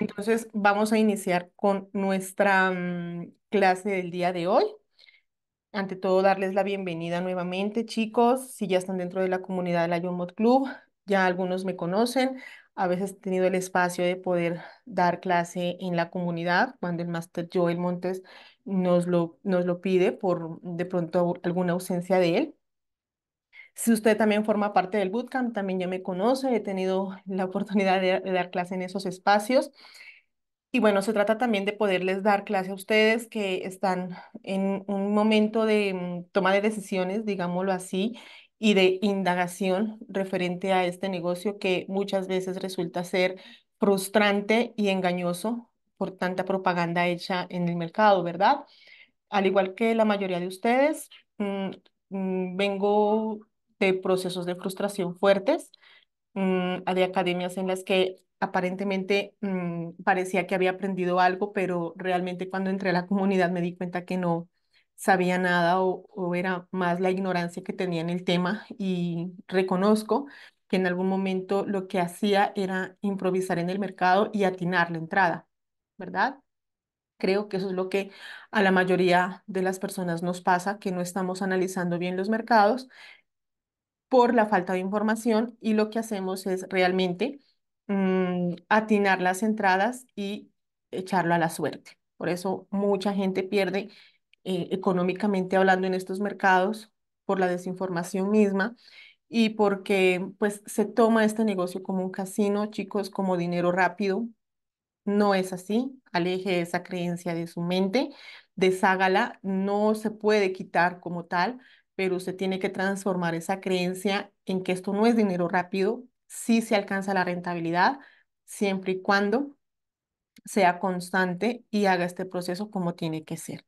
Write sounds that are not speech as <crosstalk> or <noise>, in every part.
Entonces, vamos a iniciar con nuestra mm, clase del día de hoy. Ante todo, darles la bienvenida nuevamente, chicos. Si ya están dentro de la comunidad de la Yomot Club, ya algunos me conocen. A veces he tenido el espacio de poder dar clase en la comunidad cuando el Master Joel Montes nos nos lo pide por de pronto alguna ausencia de él. Si usted también forma parte del bootcamp, también ya me conoce, he tenido la oportunidad de, dar clase en esos espacios. Y bueno, se trata también de poderles dar clase a ustedes que están en un momento de mm, toma de decisiones, digámoslo así, y de indagación referente a este negocio que muchas veces resulta ser frustrante y engañoso por tanta propaganda hecha en el mercado, ¿verdad? Al igual que la mayoría de ustedes, mm, mm, vengo procesos de frustración fuertes, de mm, academias en las que aparentemente mm, parecía que había aprendido algo, pero realmente cuando entré a la comunidad me di cuenta que no sabía nada o era más la ignorancia que tenía en el tema y reconozco que en algún momento lo que hacía era improvisar en el mercado y atinar la entrada, ¿verdad? Creo que eso es lo que a la mayoría de las personas nos pasa, que no estamos analizando bien los mercados por la falta de información y lo que hacemos es realmente mm, atinar las entradas y echarlo a la suerte. Por eso mucha gente pierde eh, económicamente hablando en estos mercados por la desinformación misma y porque pues se toma este negocio como un casino, chicos, como dinero rápido. No es así, aleje esa creencia de su mente, deshágala, no se puede quitar como tal, pero usted tiene que transformar esa creencia en que esto no es dinero rápido, sí se alcanza la rentabilidad, siempre y cuando sea constante y haga este proceso como tiene que ser.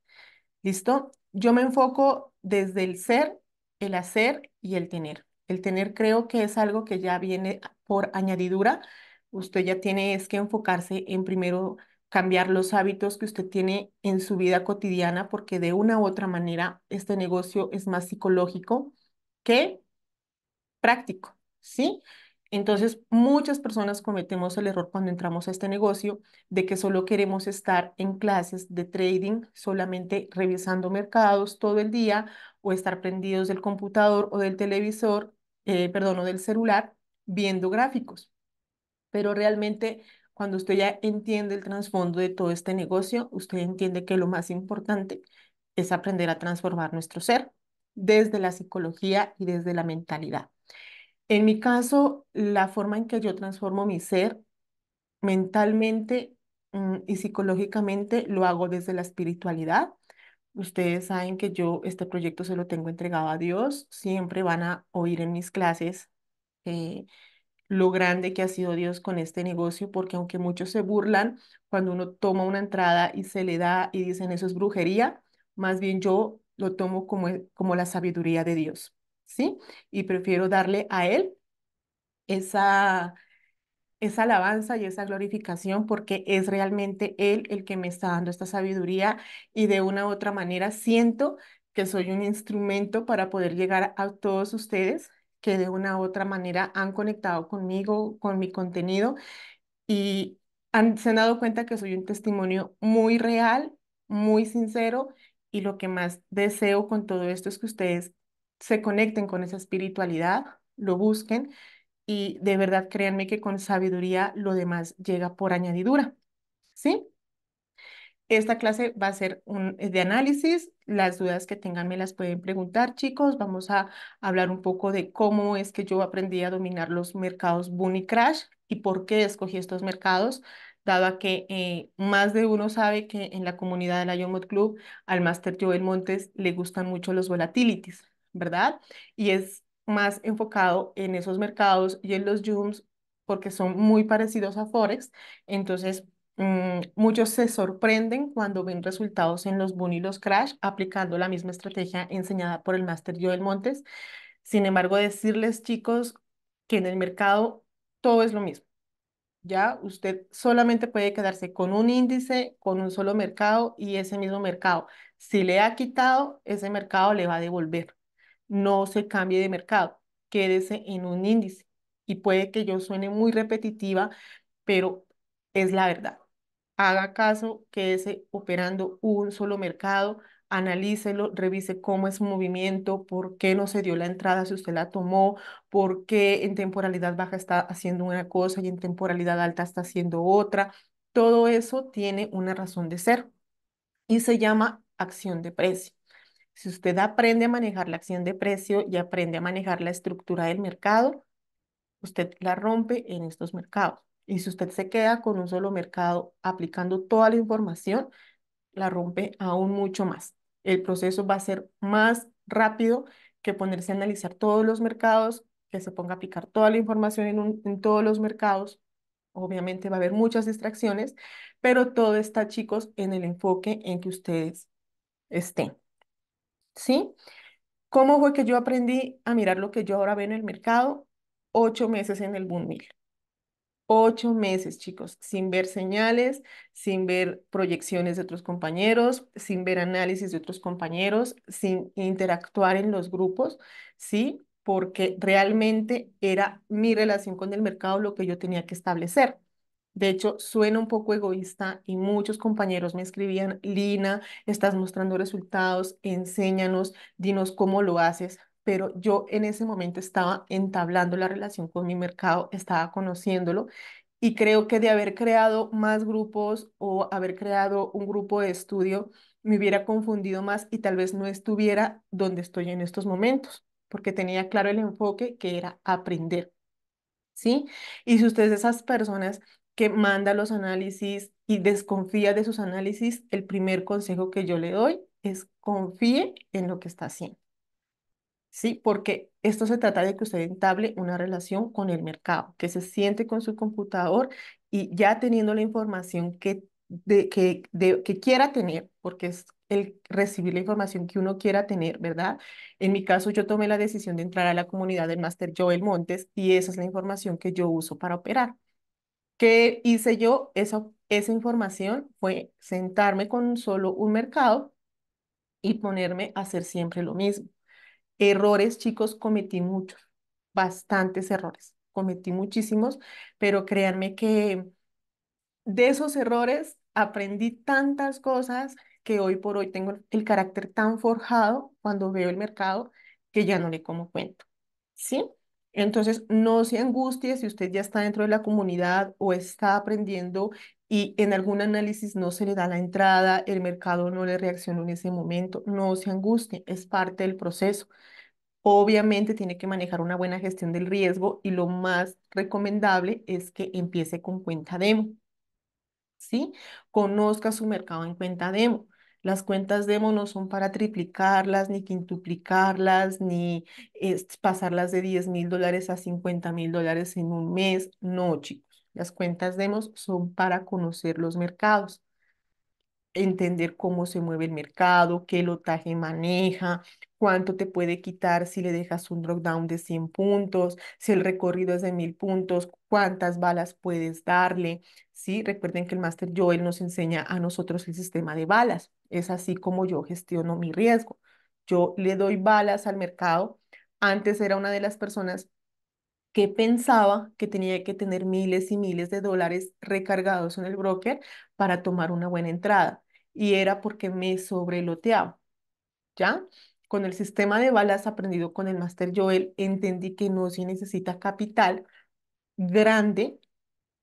¿Listo? Yo me enfoco desde el ser, el hacer y el tener. El tener creo que es algo que ya viene por añadidura. Usted ya tiene es que enfocarse en primero cambiar los hábitos que usted tiene en su vida cotidiana, porque de una u otra manera este negocio es más psicológico que práctico, ¿sí? Entonces, muchas personas cometemos el error cuando entramos a este negocio de que solo queremos estar en clases de trading, solamente revisando mercados todo el día o estar prendidos del computador o del televisor, eh, perdón, o del celular, viendo gráficos. Pero realmente cuando usted ya entiende el trasfondo de todo este negocio, usted entiende que lo más importante es aprender a transformar nuestro ser desde la psicología y desde la mentalidad. En mi caso, la forma en que yo transformo mi ser mentalmente mm, y psicológicamente lo hago desde la espiritualidad. Ustedes saben que yo este proyecto se lo tengo entregado a Dios. Siempre van a oír en mis clases eh, lo grande que ha sido Dios con este negocio, porque aunque muchos se burlan cuando uno toma una entrada y se le da y dicen eso es brujería, más bien yo lo tomo como, e, como la sabiduría de Dios, ¿sí? Y prefiero darle a Él esa, esa alabanza y esa glorificación porque es realmente Él el que me está dando esta sabiduría y de una u otra manera siento que soy un instrumento para poder llegar a todos ustedes que de una u otra manera han conectado conmigo, con mi contenido y han, se han dado cuenta que soy un testimonio muy real, muy sincero y lo que más deseo con todo esto es que ustedes se conecten con esa espiritualidad, lo busquen y de verdad créanme que con sabiduría lo demás llega por añadidura. ¿Sí? Esta clase va a ser un, eh, de análisis. Las dudas que tengan me las pueden preguntar, chicos. Vamos a hablar un poco de cómo es que yo aprendí a dominar los mercados Bunny y crash y por qué escogí estos mercados, dado a que eh, más de uno sabe que en la comunidad de la Yomot Club al máster Joel Montes le gustan mucho los volatilities, ¿verdad? Y es más enfocado en esos mercados y en los Jooms porque son muy parecidos a Forex. Entonces, Mm, muchos se sorprenden cuando ven resultados en los boom y los crash aplicando la misma estrategia enseñada por el máster Joel Montes. Sin embargo, decirles, chicos, que en el mercado todo es lo mismo. Ya usted solamente puede quedarse con un índice, con un solo mercado y ese mismo mercado. Si le ha quitado, ese mercado le va a devolver. No se cambie de mercado, quédese en un índice. Y puede que yo suene muy repetitiva, pero es la verdad haga caso, quédese operando un solo mercado, analícelo, revise cómo es su movimiento, por qué no se dio la entrada si usted la tomó, por qué en temporalidad baja está haciendo una cosa y en temporalidad alta está haciendo otra. Todo eso tiene una razón de ser y se llama acción de precio. Si usted aprende a manejar la acción de precio y aprende a manejar la estructura del mercado, usted la rompe en estos mercados. Y si usted se queda con un solo mercado aplicando toda la información, la rompe aún mucho más. El proceso va a ser más rápido que ponerse a analizar todos los mercados, que se ponga a aplicar toda la información en, todos los mercados. Obviamente va a haber muchas distracciones, pero todo está, chicos, en el enfoque en que ustedes estén. ¿Sí? ¿Cómo fue que yo aprendí a mirar lo que yo ahora veo en el mercado? Ocho meses en el Boom Mill. Ocho meses, chicos, sin ver señales, sin ver proyecciones de otros compañeros, sin ver análisis de otros compañeros, sin interactuar en los grupos, ¿sí? Porque realmente era mi relación con el mercado lo que yo tenía que establecer. De hecho, suena un poco egoísta y muchos compañeros me escribían, Lina, estás mostrando resultados, enséñanos, dinos cómo lo haces pero yo en ese momento estaba entablando la relación con mi mercado, estaba conociéndolo y creo que de haber creado más grupos o haber creado un grupo de estudio, me hubiera confundido más y tal vez no estuviera donde estoy en estos momentos, porque tenía claro el enfoque que era aprender. ¿Sí? Y si ustedes esas personas que manda los análisis y desconfía de sus análisis, el primer consejo que yo le doy es confíe en lo que está haciendo. ¿sí? Porque esto se trata de que usted entable una relación con el mercado, que se siente con su computador y ya teniendo la información que, de, que, de, que quiera tener, porque es el recibir la información que uno quiera tener, ¿verdad? En mi caso, yo tomé la decisión de entrar a la comunidad del Master Joel Montes y esa es la información que yo uso para operar. ¿Qué hice yo? Esa, esa información fue sentarme con solo un mercado y ponerme a hacer siempre lo mismo. Errores, chicos, cometí muchos, bastantes errores, cometí muchísimos, pero créanme que de esos errores aprendí tantas cosas que hoy por hoy tengo el carácter tan forjado cuando veo el mercado que ya no le como cuento, ¿sí? Entonces, no se angustie si usted ya está dentro de la comunidad o está aprendiendo y en algún análisis no se le da la entrada, el mercado no le reaccionó en ese momento, no se angustie, es parte del proceso. Obviamente tiene que manejar una buena gestión del riesgo y lo más recomendable es que empiece con cuenta demo. ¿Sí? Conozca su mercado en cuenta demo. Las cuentas demo no son para triplicarlas, ni quintuplicarlas, ni pasarlas de 10 mil dólares a 50 mil dólares en un mes. No, chicos las cuentas demos son para conocer los mercados, entender cómo se mueve el mercado, qué lotaje maneja, cuánto te puede quitar si le dejas un drop down de 100 puntos, si el recorrido es de 1000 puntos, cuántas balas puedes darle. ¿sí? Recuerden que el Master Joel nos enseña a nosotros el sistema de balas. Es así como yo gestiono mi riesgo. Yo le doy balas al mercado. Antes era una de las personas que pensaba que tenía que tener miles y miles de dólares recargados en el broker para tomar una buena entrada. Y era porque me sobreloteaba. ¿Ya? Con el sistema de balas aprendido con el Master Joel, entendí que no se necesita capital grande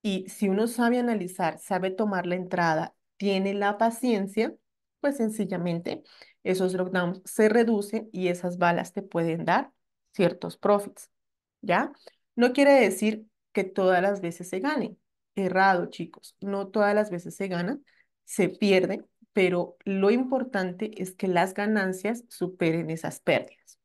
y si uno sabe analizar, sabe tomar la entrada, tiene la paciencia, pues sencillamente esos lockdowns se reducen y esas balas te pueden dar ciertos profits, ¿ya? No quiere decir que todas las veces se gane. Errado, chicos. No todas las veces se gana, se pierde, pero lo importante es que las ganancias superen esas pérdidas.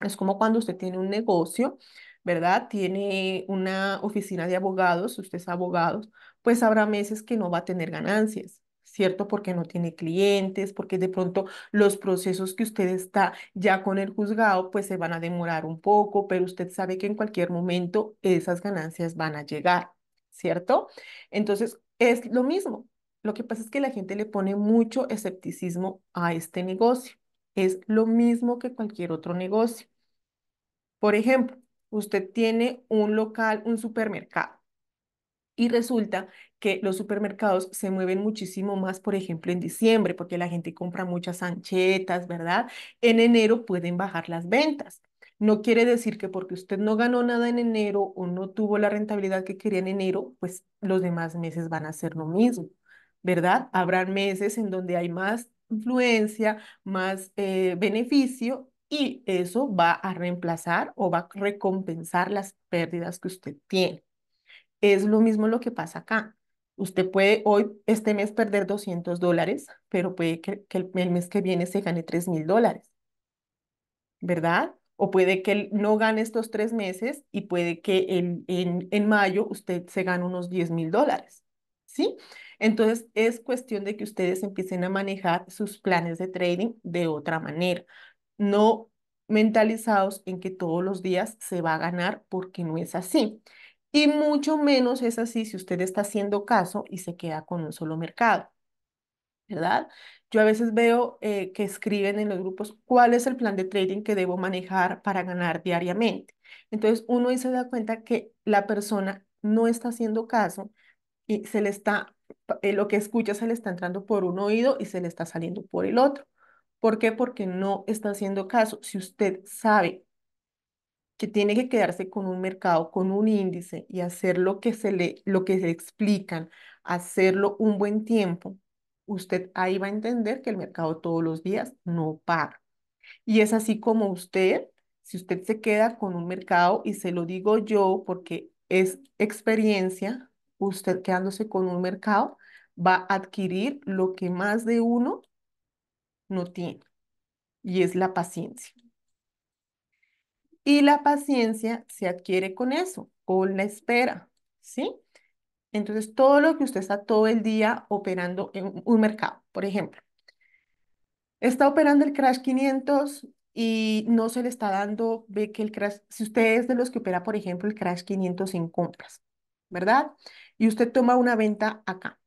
Es como cuando usted tiene un negocio, ¿verdad? Tiene una oficina de abogados, usted es abogado, pues habrá meses que no va a tener ganancias, ¿cierto? Porque no tiene clientes, porque de pronto los procesos que usted está ya con el juzgado, pues se van a demorar un poco, pero usted sabe que en cualquier momento esas ganancias van a llegar, ¿cierto? Entonces, es lo mismo. Lo que pasa es que la gente le pone mucho escepticismo a este negocio. Es lo mismo que cualquier otro negocio. Por ejemplo, usted tiene un local, un supermercado y resulta que los supermercados se mueven muchísimo más, por ejemplo, en diciembre, porque la gente compra muchas anchetas, ¿verdad? En enero pueden bajar las ventas. No quiere decir que porque usted no ganó nada en enero o no tuvo la rentabilidad que quería en enero, pues los demás meses van a ser lo mismo, ¿verdad? habrá meses en donde hay más influencia, más eh, beneficio y eso va a reemplazar o va a recompensar las pérdidas que usted tiene. Es lo mismo lo que pasa acá. Usted puede hoy, este mes, perder 200 dólares, pero puede que, el, mes que viene se gane 3 mil dólares, ¿verdad? O puede que no gane estos tres meses y puede que en, en mayo usted se gane unos 10 mil dólares, ¿sí? Entonces, es cuestión de que ustedes empiecen a manejar sus planes de trading de otra manera, no mentalizados en que todos los días se va a ganar porque no es así. Y mucho menos es así si usted está haciendo caso y se queda con un solo mercado, ¿verdad? Yo a veces veo eh, que escriben en los grupos cuál es el plan de trading que debo manejar para ganar diariamente. Entonces uno se da cuenta que la persona no está haciendo caso y se le está, eh, lo que escucha se le está entrando por un oído y se le está saliendo por el otro. ¿Por qué? Porque no está haciendo caso. Si usted sabe que tiene que quedarse con un mercado, con un índice y hacer lo que se le, lo que se explican, hacerlo un buen tiempo, usted ahí va a entender que el mercado todos los días no para. Y es así como usted, si usted se queda con un mercado, y se lo digo yo porque es experiencia, usted quedándose con un mercado va a adquirir lo que más de uno no tiene, y es la paciencia. Y la paciencia se adquiere con eso, con la espera, ¿sí? Entonces, todo lo que usted está todo el día operando en un mercado, por ejemplo, está operando el Crash 500 y no se le está dando, ve que el Crash, si usted es de los que opera, por ejemplo, el Crash 500 en compras, ¿verdad? Y usted toma una venta acá.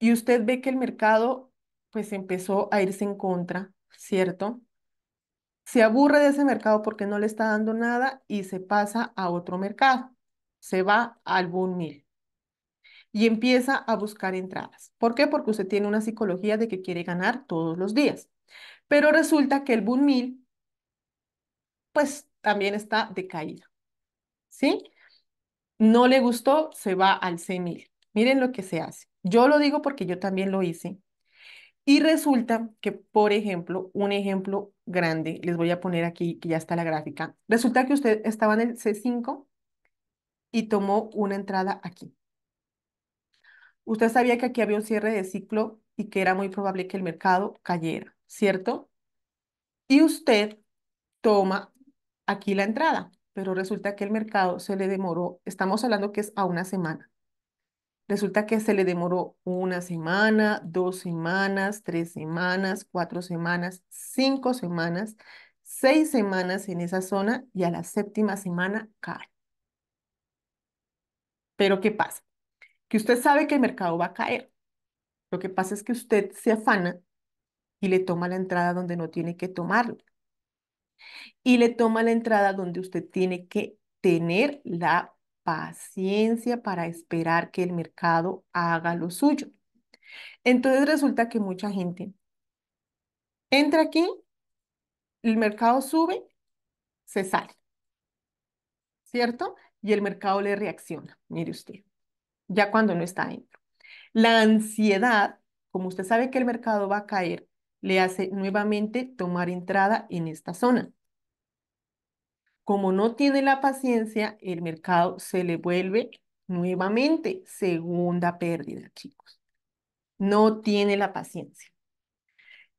Y usted ve que el mercado, pues, empezó a irse en contra, ¿cierto? se aburre de ese mercado porque no le está dando nada y se pasa a otro mercado. Se va al boom y empieza a buscar entradas. ¿Por qué? Porque usted tiene una psicología de que quiere ganar todos los días. Pero resulta que el boom pues también está decaído ¿Sí? No le gustó, se va al C1000. Miren lo que se hace. Yo lo digo porque yo también lo hice. Y resulta que, por ejemplo, un ejemplo grande, les voy a poner aquí que ya está la gráfica. Resulta que usted estaba en el C5 y tomó una entrada aquí. Usted sabía que aquí había un cierre de ciclo y que era muy probable que el mercado cayera, ¿cierto? Y usted toma aquí la entrada, pero resulta que el mercado se le demoró, estamos hablando que es a una semana. Resulta que se le demoró una semana, dos semanas, tres semanas, cuatro semanas, cinco semanas, seis semanas en esa zona y a la séptima semana cae. Pero ¿qué pasa? Que usted sabe que el mercado va a caer. Lo que pasa es que usted se afana y le toma la entrada donde no tiene que tomarla. Y le toma la entrada donde usted tiene que tener la paciencia para esperar que el mercado haga lo suyo. Entonces resulta que mucha gente entra aquí, el mercado sube, se sale, ¿cierto? Y el mercado le reacciona, mire usted, ya cuando no está dentro. La ansiedad, como usted sabe que el mercado va a caer, le hace nuevamente tomar entrada en esta zona. Como no tiene la paciencia, el mercado se le vuelve nuevamente segunda pérdida, chicos. No tiene la paciencia.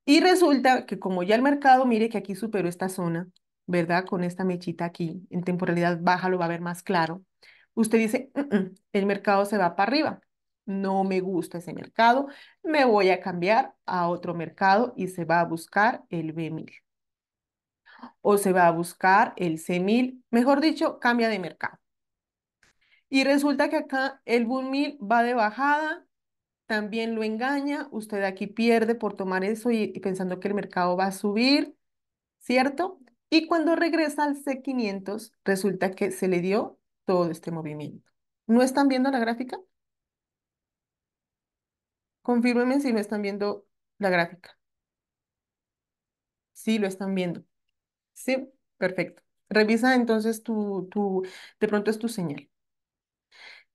Y resulta que como ya el mercado, mire que aquí superó esta zona, ¿verdad? Con esta mechita aquí, en temporalidad baja lo va a ver más claro. Usted dice, mm, mm, el mercado se va para arriba. No me gusta ese mercado, me voy a cambiar a otro mercado y se va a buscar el B1000 o se va a buscar el C1000, mejor dicho, cambia de mercado. Y resulta que acá el Boom 1000 va de bajada, también lo engaña, usted aquí pierde por tomar eso y, pensando que el mercado va a subir, ¿cierto? Y cuando regresa al C500, resulta que se le dio todo este movimiento. ¿No están viendo la gráfica? Confírmeme si no están viendo la gráfica. Sí, lo están viendo. Sí, perfecto. Revisa entonces tu, tu, de pronto es tu señal.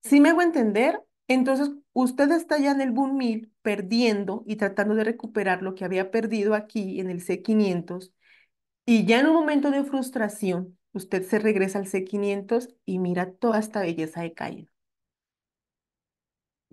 Si me a entender, entonces usted está ya en el boom 1000 perdiendo y tratando de recuperar lo que había perdido aquí en el C500 y ya en un momento de frustración, usted se regresa al C500 y mira toda esta belleza de caída.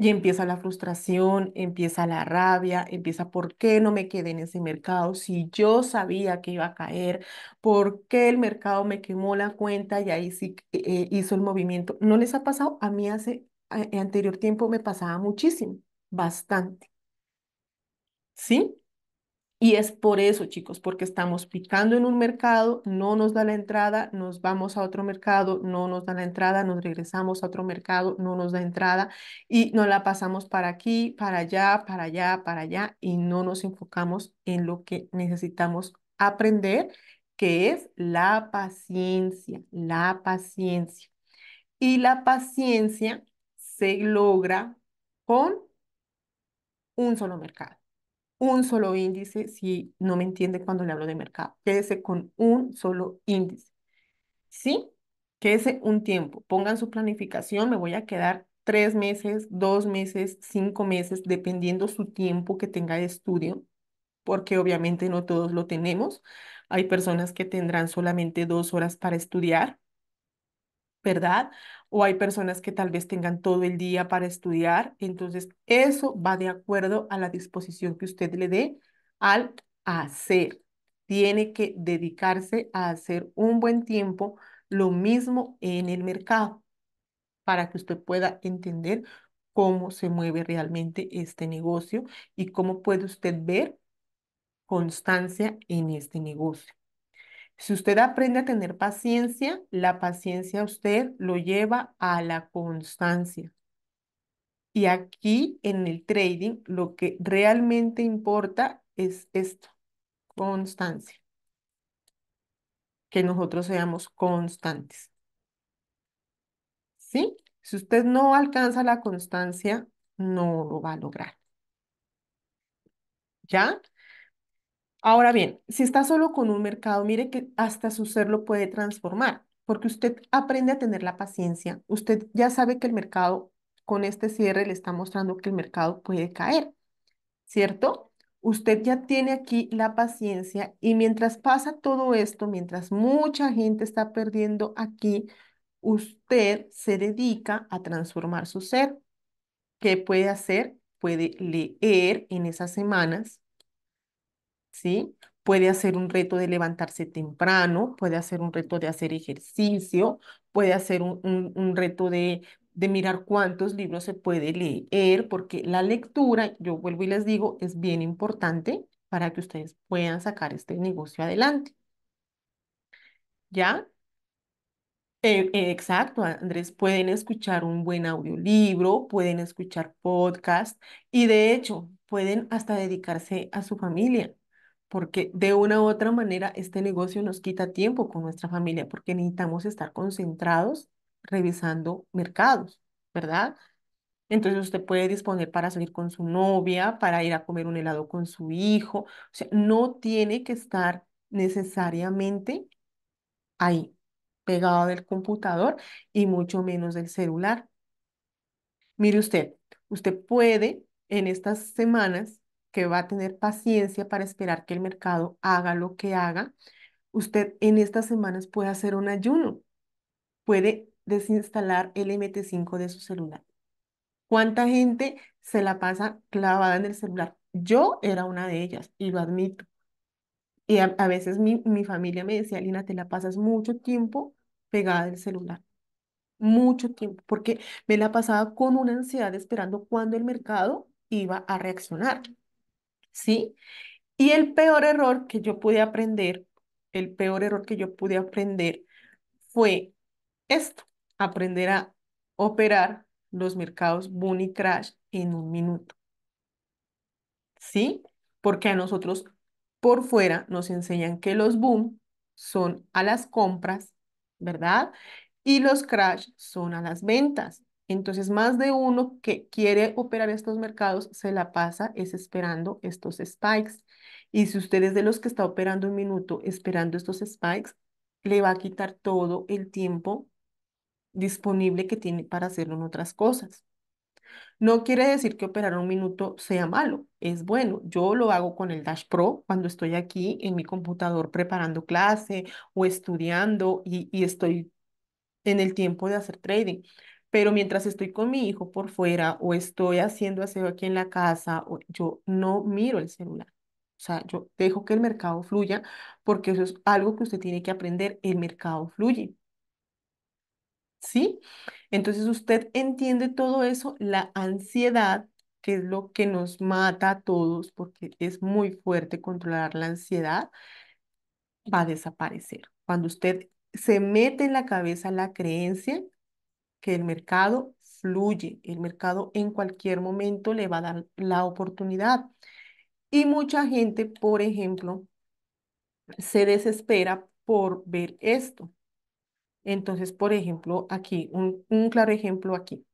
Y empieza la frustración, empieza la rabia, empieza por qué no me quedé en ese mercado, si yo sabía que iba a caer, por qué el mercado me quemó la cuenta y ahí sí eh, hizo el movimiento. ¿No les ha pasado? A mí hace anterior tiempo me pasaba muchísimo, bastante. ¿Sí? Y es por eso, chicos, porque estamos picando en un mercado, no nos da la entrada, nos vamos a otro mercado, no nos da la entrada, nos regresamos a otro mercado, no nos da entrada y nos la pasamos para aquí, para allá, para allá, para allá y no nos enfocamos en lo que necesitamos aprender, que es la paciencia, la paciencia. Y la paciencia se logra con un solo mercado un solo índice si no me entiende cuando le hablo de mercado. Quédese con un solo índice. ¿Sí? Quédese un tiempo. Pongan su planificación. Me voy a quedar tres meses, dos meses, cinco meses, dependiendo su tiempo que tenga de estudio, porque obviamente no todos lo tenemos. Hay personas que tendrán solamente dos horas para estudiar ¿verdad? O hay personas que tal vez tengan todo el día para estudiar. Entonces, eso va de acuerdo a la disposición que usted le dé al hacer. Tiene que dedicarse a hacer un buen tiempo, lo mismo en el mercado, para que usted pueda entender cómo se mueve realmente este negocio y cómo puede usted ver constancia en este negocio. Si usted aprende a tener paciencia, la paciencia a usted lo lleva a la constancia. Y aquí en el trading lo que realmente importa es esto, constancia. Que nosotros seamos constantes. ¿Sí? Si usted no alcanza la constancia, no lo va a lograr. ¿Ya? Ahora bien, si está solo con un mercado, mire que hasta su ser lo puede transformar, porque usted aprende a tener la paciencia. Usted ya sabe que el mercado, con este cierre, le está mostrando que el mercado puede caer, ¿cierto? Usted ya tiene aquí la paciencia y mientras pasa todo esto, mientras mucha gente está perdiendo aquí, usted se dedica a transformar su ser. ¿Qué puede hacer? Puede leer en esas semanas, ¿sí? Puede hacer un reto de levantarse temprano, puede hacer un reto de hacer ejercicio, puede hacer un, reto de, mirar cuántos libros se puede leer, porque la lectura, yo vuelvo y les digo, es bien importante para que ustedes puedan sacar este negocio adelante. ¿Ya? Eh, eh, exacto, Andrés, pueden escuchar un buen audiolibro, pueden escuchar podcast y de hecho pueden hasta dedicarse a su familia porque de una u otra manera este negocio nos quita tiempo con nuestra familia, porque necesitamos estar concentrados revisando mercados, ¿verdad? Entonces usted puede disponer para salir con su novia, para ir a comer un helado con su hijo, o sea, no tiene que estar necesariamente ahí, pegado del computador y mucho menos del celular. Mire usted, usted puede en estas semanas que va a tener paciencia para esperar que el mercado haga lo que haga, usted en estas semanas puede hacer un ayuno, puede desinstalar el MT5 de su celular. ¿Cuánta gente se la pasa clavada en el celular? Yo era una de ellas y lo admito. Y a, veces mi, mi familia me decía, Lina, te la pasas mucho tiempo pegada del celular mucho tiempo, porque me la pasaba con una ansiedad esperando cuándo el mercado iba a reaccionar. ¿sí? Y el peor error que yo pude aprender, el peor error que yo pude aprender fue esto, aprender a operar los mercados boom y crash en un minuto. ¿Sí? Porque a nosotros por fuera nos enseñan que los boom son a las compras, ¿verdad? Y los crash son a las ventas. Entonces, más de uno que quiere operar estos mercados se la pasa es esperando estos spikes. Y si usted es de los que está operando un minuto esperando estos spikes, le va a quitar todo el tiempo disponible que tiene para hacerlo en otras cosas. No quiere decir que operar un minuto sea malo, es bueno. Yo lo hago con el Dash Pro cuando estoy aquí en mi computador preparando clase o estudiando y estoy en el tiempo de hacer trading pero mientras estoy con mi hijo por fuera o estoy haciendo aseo aquí en la casa, yo no miro el celular. O sea, yo dejo que el mercado fluya porque eso es algo que usted tiene que aprender. El mercado fluye. ¿Sí? Entonces usted entiende todo eso, la ansiedad, que es lo que nos mata a todos porque es muy fuerte controlar la ansiedad, va a desaparecer. Cuando usted se mete en la cabeza la creencia que el mercado fluye, el mercado en cualquier momento le va a dar la oportunidad. Y mucha gente, por ejemplo, se desespera por ver esto. Entonces, por ejemplo, aquí, un, un claro ejemplo aquí.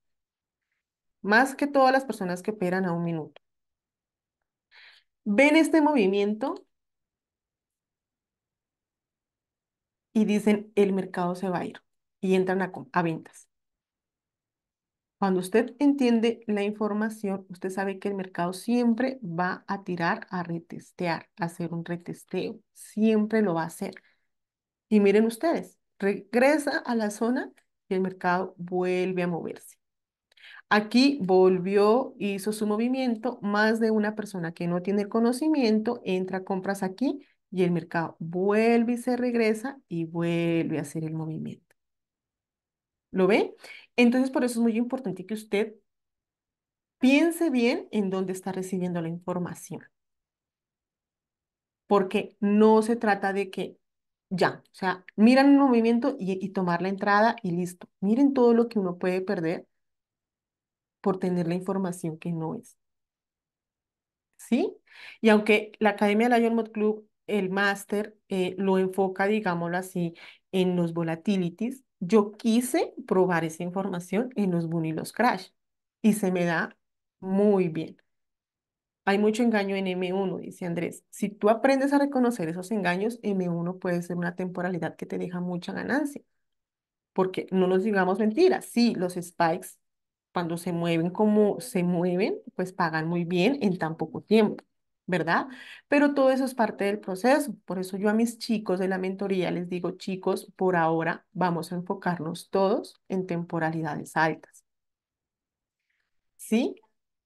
Más que todas las personas que esperan a un minuto. Ven este movimiento y dicen, el mercado se va a ir y entran a, a ventas. Cuando usted entiende la información, usted sabe que el mercado siempre va a tirar a retestear, a hacer un retesteo, siempre lo va a hacer. Y miren ustedes, regresa a la zona y el mercado vuelve a moverse. Aquí volvió, hizo su movimiento, más de una persona que no tiene conocimiento entra a compras aquí y el mercado vuelve y se regresa y vuelve a hacer el movimiento. ¿Lo ve? Entonces, por eso es muy importante que usted piense bien en dónde está recibiendo la información. Porque no se trata de que ya, o sea, miran un movimiento y, tomar la entrada y listo. Miren todo lo que uno puede perder por tener la información que no es. ¿Sí? Y aunque la Academia del Mod Club, el máster, eh, lo enfoca, digámoslo así, en los volatilities, yo quise probar esa información en los boom y los crash y se me da muy bien. Hay mucho engaño en M1, dice Andrés. Si tú aprendes a reconocer esos engaños, M1 puede ser una temporalidad que te deja mucha ganancia. Porque no nos digamos mentiras, sí, los spikes cuando se mueven como se mueven, pues pagan muy bien en tan poco tiempo. ¿verdad? Pero todo eso es parte del proceso. Por eso yo a mis chicos de la mentoría les digo, chicos, por ahora vamos a enfocarnos todos en temporalidades altas. ¿Sí?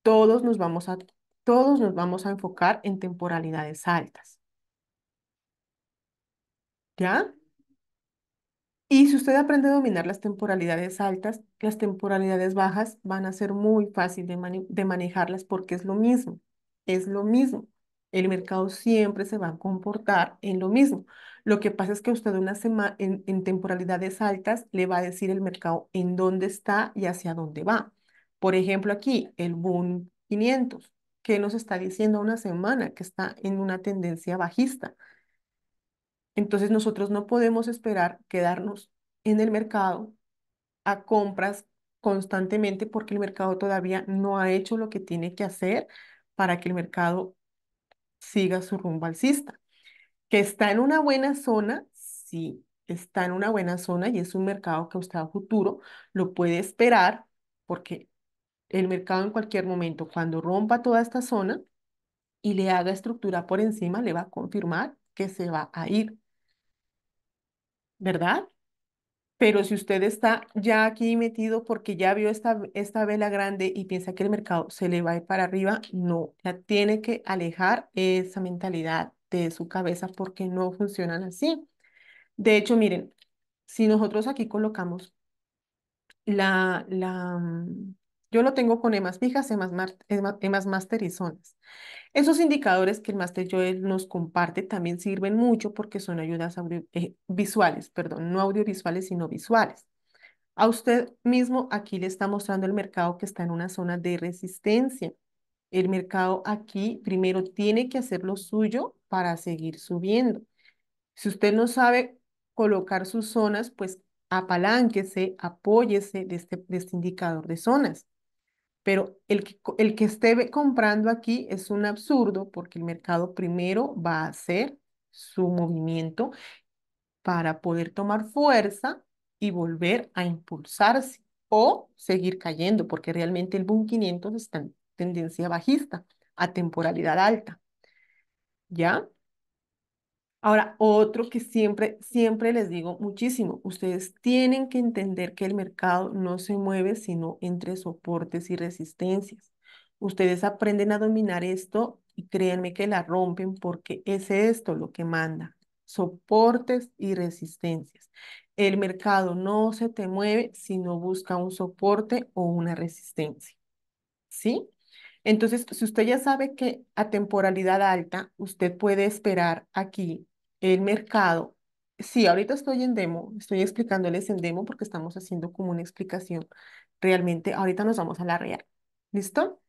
Todos nos vamos a, todos nos vamos a enfocar en temporalidades altas. ¿Ya? Y si usted aprende a dominar las temporalidades altas, las temporalidades bajas van a ser muy fácil de manejarlas porque es lo mismo, es lo mismo. El mercado siempre se va a comportar en lo mismo. Lo que pasa es que usted una semana en, temporalidades altas le va a decir el mercado en dónde está y hacia dónde va. Por ejemplo, aquí el boom 500, que nos está diciendo una semana que está en una tendencia bajista. Entonces nosotros no podemos esperar quedarnos en el mercado a compras constantemente porque el mercado todavía no ha hecho lo que tiene que hacer para que el mercado siga su rumbo alcista. Que está en una buena zona, sí, está en una buena zona y es un mercado que usted a futuro lo puede esperar porque el mercado en cualquier momento, cuando rompa toda esta zona y le haga estructura por encima, le va a confirmar que se va a ir. ¿Verdad? Pero si usted está ya aquí metido porque ya vio esta, esta vela grande y piensa que el mercado se le va a ir para arriba, no, ya tiene que alejar esa mentalidad de su cabeza porque no funcionan así. De hecho, miren, si nosotros aquí colocamos la, la mm, yo lo tengo con EMAS fijas, EMAS, e e EMAS, terizonas. Esos indicadores que el Master Joel nos comparte también sirven mucho porque son ayudas eh, visuales, perdón, no audiovisuales, sino visuales. A usted mismo aquí le está mostrando el mercado que está en una zona de resistencia. El mercado aquí primero tiene que hacer lo suyo para seguir subiendo. Si usted no sabe colocar sus zonas, pues apalánquese, apóyese este, de este indicador de zonas. Pero el que, esté comprando aquí es un absurdo porque el mercado primero va a hacer su movimiento para poder tomar fuerza y volver a impulsarse o seguir cayendo, porque realmente el boom 500 está en tendencia bajista, a temporalidad alta. ¿Ya? Ahora, otro que siempre, siempre les digo muchísimo, ustedes tienen que entender que el mercado no se mueve sino entre soportes y resistencias. Ustedes aprenden a dominar esto y créanme que la rompen porque es esto lo que manda, soportes y resistencias. El mercado no se te mueve sino busca un soporte o una resistencia. ¿Sí? Entonces, si usted ya sabe que a temporalidad alta, usted puede esperar aquí el mercado. Sí, ahorita estoy en demo, estoy explicándoles en demo porque estamos haciendo como una explicación. Realmente, ahorita nos vamos a la real. ¿Listo?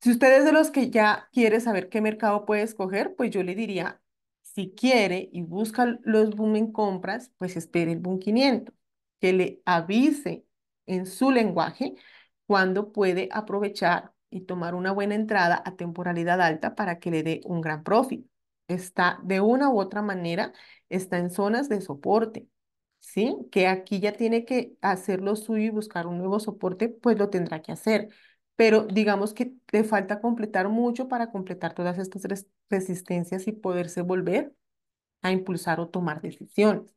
Si usted es de los que ya quiere saber qué mercado puede escoger, pues yo le diría, si quiere y busca los boom en compras, pues espere el boom 500, que le avise en su lenguaje cuando puede aprovechar y tomar una buena entrada a temporalidad alta para que le dé un gran profit está de una u otra manera, está en zonas de soporte, ¿sí? Que aquí ya tiene que hacer lo suyo y buscar un nuevo soporte, pues lo tendrá que hacer. Pero digamos que le falta completar mucho para completar todas estas resistencias y poderse volver a impulsar o tomar decisiones.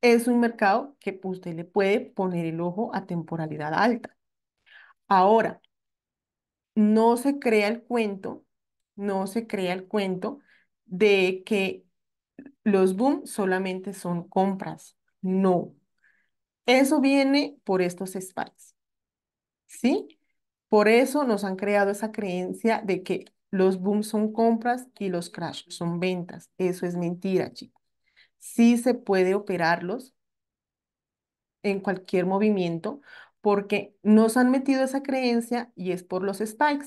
Es un mercado que usted le puede poner el ojo a temporalidad alta. Ahora, no se crea el cuento, no se crea el cuento de que los boom solamente son compras. No. Eso viene por estos spikes. ¿Sí? Por eso nos han creado esa creencia de que los booms son compras y los crash son ventas. Eso es mentira, chicos. Sí se puede operarlos en cualquier movimiento porque nos han metido esa creencia y es por los spikes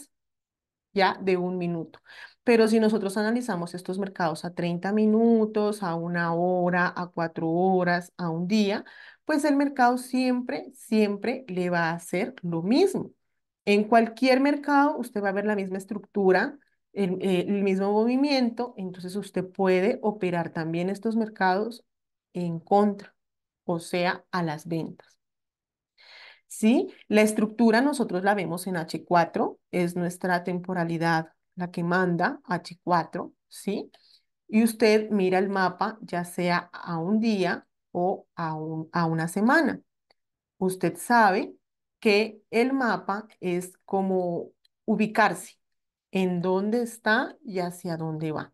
ya de un minuto. Pero si nosotros analizamos estos mercados a 30 minutos, a una hora, a cuatro horas, a un día, pues el mercado siempre, siempre le va a hacer lo mismo. En cualquier mercado usted va a ver la misma estructura, el, eh, el mismo movimiento, entonces usted puede operar también estos mercados en contra, o sea, a las ventas. ¿sí? La estructura nosotros la vemos en H4, es nuestra temporalidad la que manda H4, ¿sí? Y usted mira el mapa ya sea a un día o a, a una semana. Usted sabe que el mapa es como ubicarse en dónde está y hacia dónde va.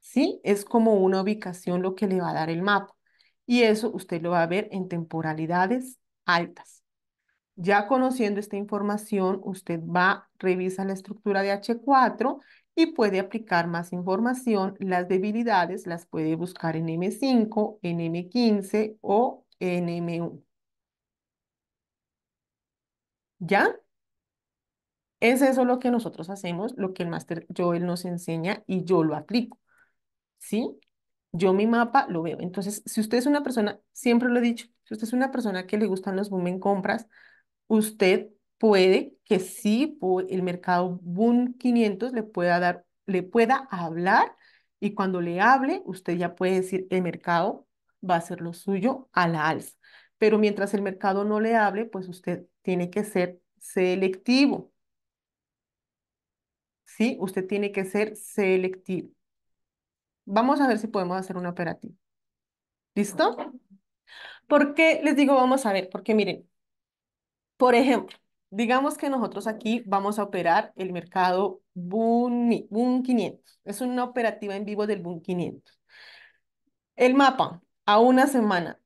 ¿Sí? Es como una ubicación lo que le va a dar el mapa. Y eso usted lo va a ver en temporalidades altas. Ya conociendo esta información, usted va, revisa la estructura de H4 y puede aplicar más información. Las debilidades las puede buscar en M5, en M15 o en M1. ¿Ya? Es eso lo que nosotros hacemos, lo que el Master Joel nos enseña y yo lo aplico. ¿Sí? Yo mi mapa lo veo. Entonces, si usted es una persona, siempre lo he dicho, si usted es una persona que le gustan los boom en compras, usted puede que sí, el mercado Boom 500 le pueda dar, le pueda hablar y cuando le hable, usted ya puede decir, el mercado va a ser lo suyo a la alza. Pero mientras el mercado no le hable, pues usted tiene que ser selectivo. ¿Sí? Usted tiene que ser selectivo. Vamos a ver si podemos hacer un operativo. ¿Listo? ¿Por qué les digo vamos a ver? Porque miren, por ejemplo, digamos que nosotros aquí vamos a operar el mercado Boom 500. Es una operativa en vivo del Boom 500. El mapa a una semana,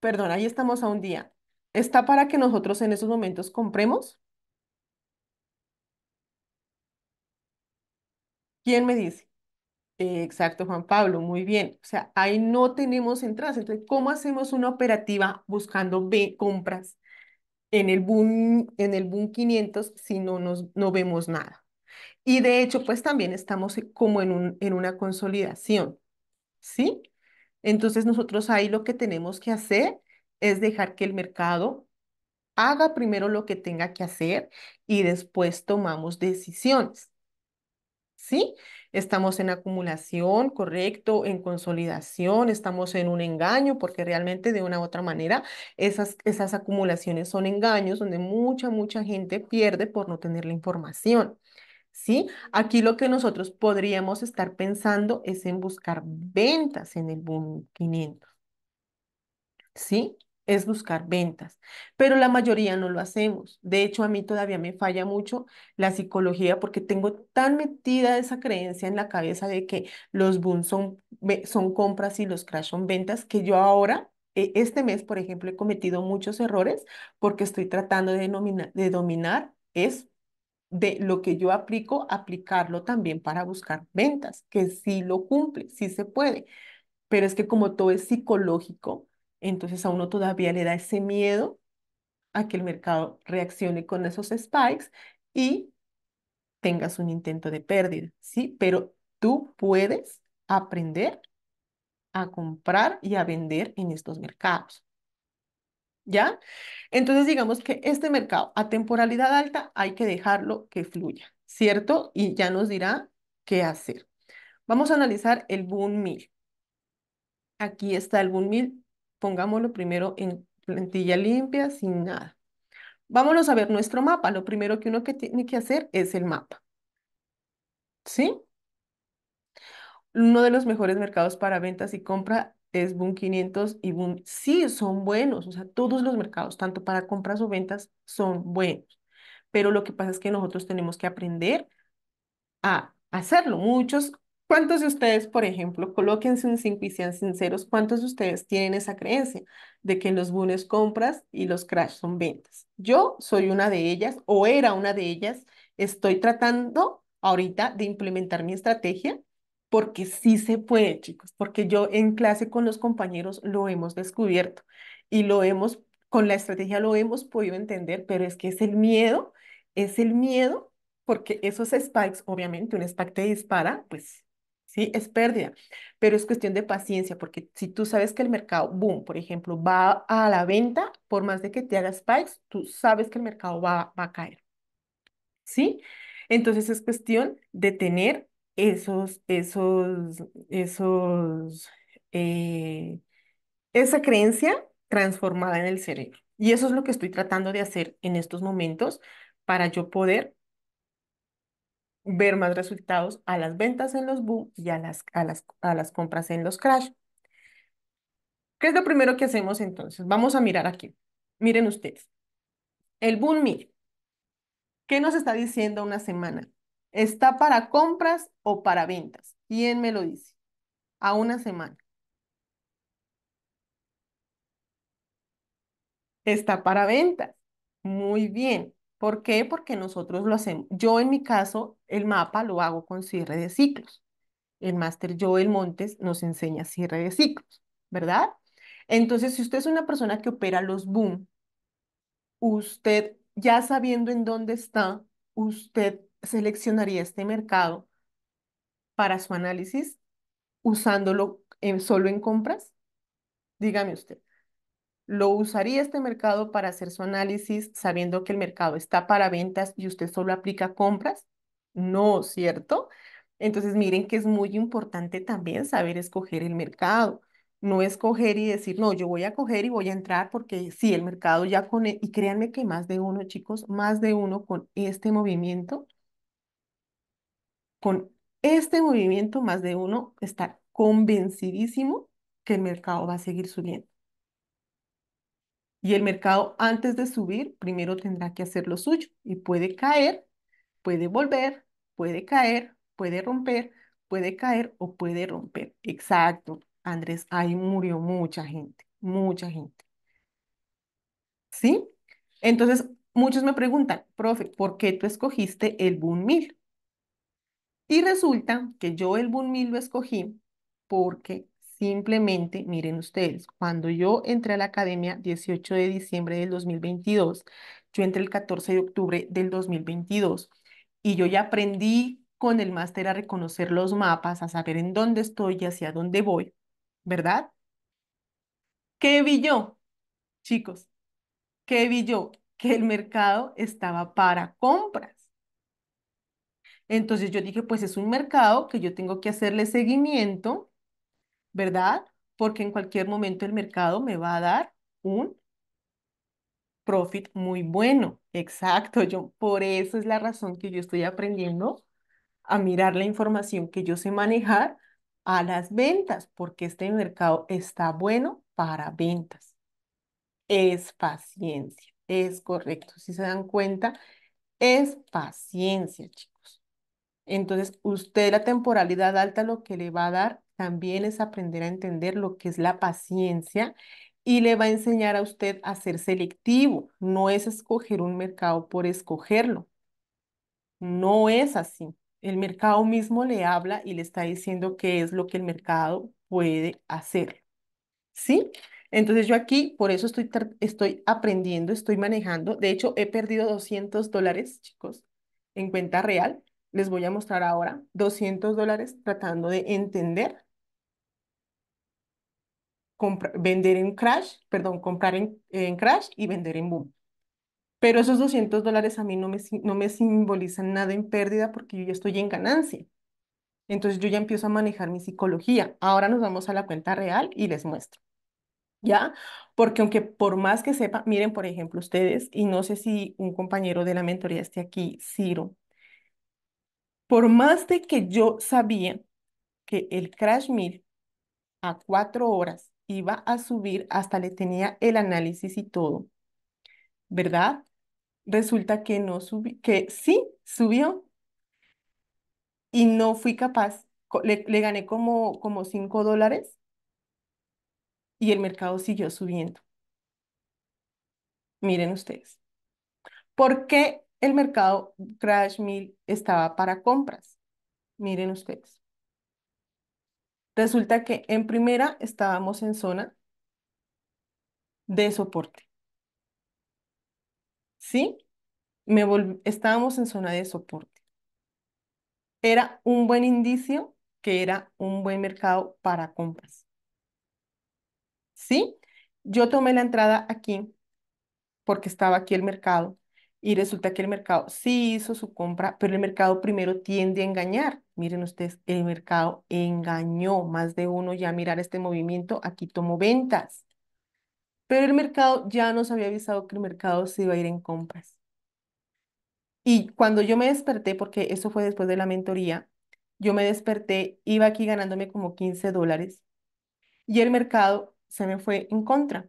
perdón, ahí estamos a un día. ¿Está para que nosotros en esos momentos compremos? ¿Quién me dice? Exacto, Juan Pablo, muy bien. O sea, ahí no tenemos entradas. Entonces, ¿cómo hacemos una operativa buscando B compras en el boom, en el 500 si no, nos, no vemos nada. Y de hecho, pues también estamos eh, como en, un, en una consolidación, ¿sí? Entonces nosotros ahí lo que tenemos que hacer es dejar que el mercado haga primero lo que tenga que hacer y después tomamos decisiones. ¿sí? Estamos en acumulación, correcto, en consolidación, estamos en un engaño, porque realmente de una u otra manera esas, esas acumulaciones son engaños donde mucha, mucha gente pierde por no tener la información. ¿Sí? Aquí lo que nosotros podríamos estar pensando es en buscar ventas en el boom 500. ¿Sí? es buscar ventas, pero la mayoría no lo hacemos. De hecho, a mí todavía me falla mucho la psicología porque tengo tan metida esa creencia en la cabeza de que los booms son, son compras y los crash son ventas que yo ahora eh, este mes, por ejemplo, he cometido muchos errores porque estoy tratando de, de, dominar, es de lo que yo aplico, aplicarlo también para buscar ventas, que sí lo cumple, sí se puede. Pero es que como todo es psicológico, entonces a uno todavía le da ese miedo a que el mercado reaccione con esos spikes y tengas un intento de pérdida, ¿sí? Pero tú puedes aprender a comprar y a vender en estos mercados. ¿Ya? Entonces digamos que este mercado a temporalidad alta hay que dejarlo que fluya, ¿cierto? Y ya nos dirá qué hacer. Vamos a analizar el boom mil. Aquí está el boom mil. Pongámoslo primero en plantilla limpia, sin nada. Vámonos a ver nuestro mapa. Lo primero que uno que tiene que hacer es el mapa. ¿Sí? Uno de los mejores mercados para ventas y compra es Boom 500 y Boom. Sí, son buenos. O sea, todos los mercados, tanto para compras o ventas, son buenos. Pero lo que pasa es que nosotros tenemos que aprender a hacerlo. Muchos ¿Cuántos de ustedes, por ejemplo, colóquense un 5 y sean sinceros, cuántos de ustedes tienen esa creencia de que los buenos compras y los crash son ventas? Yo soy una de ellas o era una de ellas. Estoy tratando ahorita de implementar mi estrategia porque sí se puede, chicos, porque yo en clase con los compañeros lo hemos descubierto y lo hemos, con la estrategia lo hemos podido entender, pero es que es el miedo, es el miedo porque esos spikes, obviamente, un spike te dispara, pues ¿sí? Es pérdida, pero es cuestión de paciencia, porque si tú sabes que el mercado, boom, por ejemplo, va a la venta, por más de que te hagas spikes, tú sabes que el mercado va, a caer, ¿sí? Entonces es cuestión de tener esos, esos, esos, eh, esa creencia transformada en el cerebro. Y eso es lo que estoy tratando de hacer en estos momentos para yo poder ver más resultados a las ventas en los boom y a las, a las, compras en los crash. ¿Qué es lo primero que hacemos entonces? Vamos a mirar aquí. Miren ustedes. El boom, mire. ¿Qué nos está diciendo una semana? ¿Está para compras o para ventas? ¿Quién me lo dice? A una semana. Está para ventas. Muy bien. ¿Por qué? Porque nosotros lo hacemos. Yo en mi caso, el mapa lo hago con cierre de ciclos. El máster Joel Montes nos enseña cierre de ciclos, ¿verdad? Entonces, si usted es una persona que opera los boom, usted ya sabiendo en dónde está, usted seleccionaría este mercado para su análisis usándolo eh, solo en compras. Dígame usted lo usaría este mercado para hacer su análisis sabiendo que el mercado está para ventas y usted solo aplica compras? No, ¿cierto? Entonces miren que es muy importante también saber escoger el mercado. No escoger y decir, no, yo voy a coger y voy a entrar porque sí, el mercado ya con... E-". Y créanme que más de uno, chicos, más de uno con este movimiento, con este movimiento, más de uno está convencidísimo que el mercado va a seguir subiendo. Y el mercado antes de subir, primero tendrá que hacer lo suyo y puede caer, puede volver, puede caer, puede romper, puede caer o puede romper. Exacto, Andrés, ahí murió mucha gente, mucha gente. ¿Sí? Entonces, muchos me preguntan, profe, ¿por qué tú escogiste el Boom 1000 Y resulta que yo el Boom 1000 lo escogí porque Simplemente, miren ustedes, cuando yo entré a la academia 18 de diciembre del 2022, yo entré el 14 de octubre del 2022 y yo ya aprendí con el máster a reconocer los mapas, a saber en dónde estoy y hacia dónde voy, ¿verdad? ¿Qué vi yo, chicos? ¿Qué vi yo? Que el mercado estaba para compras. Entonces yo dije, pues es un mercado que yo tengo que hacerle seguimiento ¿verdad? Porque en cualquier momento el mercado me va a dar un profit muy bueno. Exacto, yo por eso es la razón que yo estoy aprendiendo a mirar la información que yo sé manejar a las ventas, porque este mercado está bueno para ventas. Es paciencia, es correcto. Si se dan cuenta, es paciencia, chicos. Entonces, usted la temporalidad alta lo que le va a dar también es aprender a entender lo que es la paciencia y le va a enseñar a usted a ser selectivo. No es escoger un mercado por escogerlo. No es así. El mercado mismo le habla y le está diciendo qué es lo que el mercado puede hacer. ¿Sí? Entonces yo aquí, por eso estoy, estoy aprendiendo, estoy manejando. De hecho, he perdido 200 dólares, chicos, en cuenta real les voy a mostrar ahora 200 dólares tratando de entender, vender en crash, perdón, comprar en, en, crash y vender en boom. Pero esos 200 dólares a mí no me, no me simbolizan nada en pérdida porque yo ya estoy en ganancia. Entonces yo ya empiezo a manejar mi psicología. Ahora nos vamos a la cuenta real y les muestro. ¿Ya? Porque aunque por más que sepa, miren, por ejemplo, ustedes, y no sé si un compañero de la mentoría esté aquí, Ciro, por más de que yo sabía que el crash meal a cuatro horas iba a subir, hasta le tenía el análisis y todo, ¿verdad? Resulta que no subí que sí subió y no fui capaz, le, gané como, como cinco dólares y el mercado siguió subiendo. Miren ustedes. ¿Por qué el mercado Crash Mill estaba para compras. Miren ustedes. Resulta que en primera estábamos en zona de soporte. ¿Sí? Me estábamos en zona de soporte. Era un buen indicio que era un buen mercado para compras. ¿Sí? Yo tomé la entrada aquí porque estaba aquí el mercado y resulta que el mercado sí hizo su compra, pero el mercado primero tiende a engañar. Miren ustedes, el mercado engañó más de uno ya mirar este movimiento, aquí tomó ventas. Pero el mercado ya nos había avisado que el mercado se iba a ir en compras. Y cuando yo me desperté, porque eso fue después de la mentoría, yo me desperté, iba aquí ganándome como 15 dólares y el mercado se me fue en contra.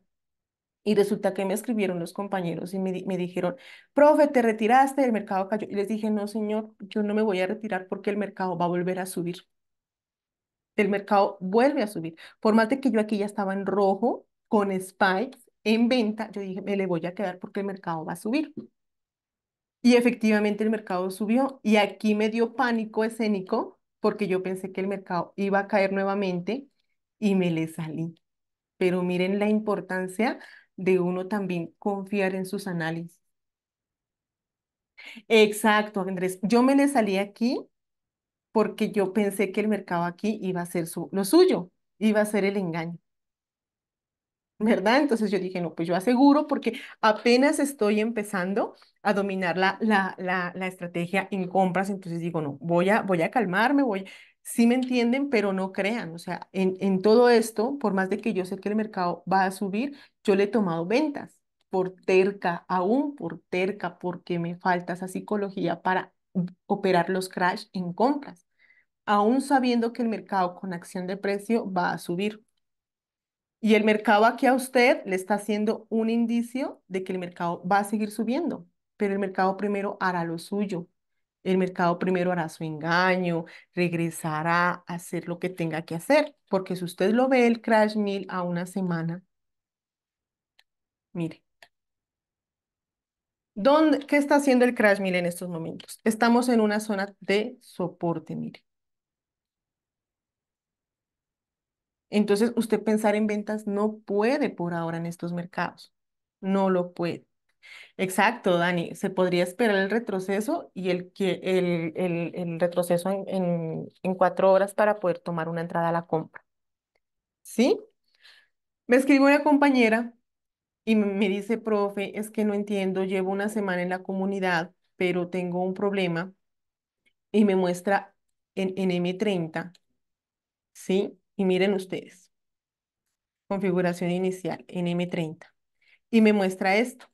Y resulta que me escribieron los compañeros y me, dijeron, profe, te retiraste, el mercado cayó. Y les dije, no, señor, yo no me voy a retirar porque el mercado va a volver a subir. El mercado vuelve a subir. Por más de que yo aquí ya estaba en rojo, con spikes, en venta, yo dije, me le voy a quedar porque el mercado va a subir. Y efectivamente el mercado subió. Y aquí me dio pánico escénico porque yo pensé que el mercado iba a caer nuevamente y me le salí. Pero miren la importancia de uno también confiar en sus análisis. Exacto, Andrés. Yo me le salí aquí porque yo pensé que el mercado aquí iba a ser su, lo suyo, iba a ser el engaño. ¿Verdad? Entonces yo dije, no, pues yo aseguro porque apenas estoy empezando a dominar la, la, la, la estrategia en compras, entonces digo, no, voy a, voy a calmarme, voy, sí me entienden, pero no crean. O sea, en, en, todo esto, por más de que yo sé que el mercado va a subir, yo le he tomado ventas por terca, aún por terca, porque me falta esa psicología para operar los crash en compras, aún sabiendo que el mercado con acción de precio va a subir. Y el mercado aquí a usted le está haciendo un indicio de que el mercado va a seguir subiendo, pero el mercado primero hará lo suyo. El mercado primero hará su engaño, regresará a hacer lo que tenga que hacer, porque si usted lo ve el crash mil a una semana, Mire. ¿Dónde, ¿Qué está haciendo el crash, mire, en estos momentos? Estamos en una zona de soporte, mire. Entonces, usted pensar en ventas no puede por ahora en estos mercados. No lo puede. Exacto, Dani. Se podría esperar el retroceso y el, el, el retroceso en, cuatro horas para poder tomar una entrada a la compra. ¿Sí? Me escribió una compañera y me dice, profe, es que no entiendo, llevo una semana en la comunidad, pero tengo un problema. Y me muestra en, en M30, ¿sí? Y miren ustedes, configuración inicial en M30. Y me muestra esto.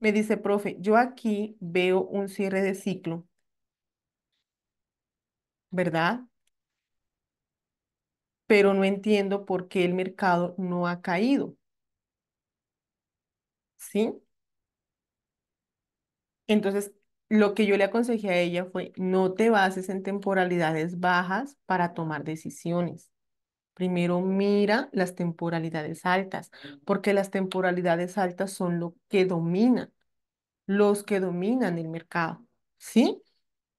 Me dice, profe, yo aquí veo un cierre de ciclo, ¿verdad? Pero no entiendo por qué el mercado no ha caído. ¿sí? Entonces, lo que yo le aconsejé a ella fue, no te bases en temporalidades bajas para tomar decisiones. Primero mira las temporalidades altas, porque las temporalidades altas son lo que dominan, los que dominan el mercado, ¿sí?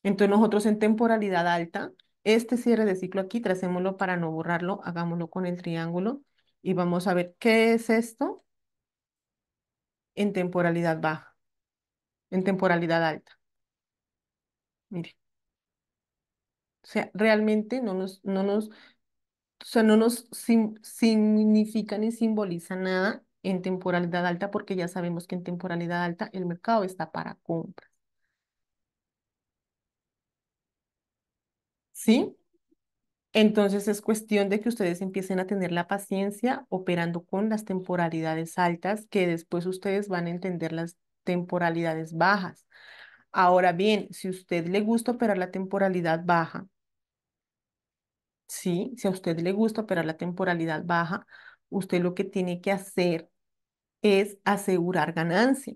Entonces nosotros en temporalidad alta, este cierre de ciclo aquí, tracémoslo para no borrarlo, hagámoslo con el triángulo y vamos a ver qué es esto, en temporalidad baja, en temporalidad alta. Mire. O sea, realmente no nos, no nos, o sea, no nos significa ni simboliza nada en temporalidad alta porque ya sabemos que en temporalidad alta el mercado está para compras. ¿Sí? Entonces es cuestión de que ustedes empiecen a tener la paciencia operando con las temporalidades altas, que después ustedes van a entender las temporalidades bajas. Ahora bien, si a usted le gusta operar la temporalidad baja, ¿sí? Si a usted le gusta operar la temporalidad baja, usted lo que tiene que hacer es asegurar ganancia,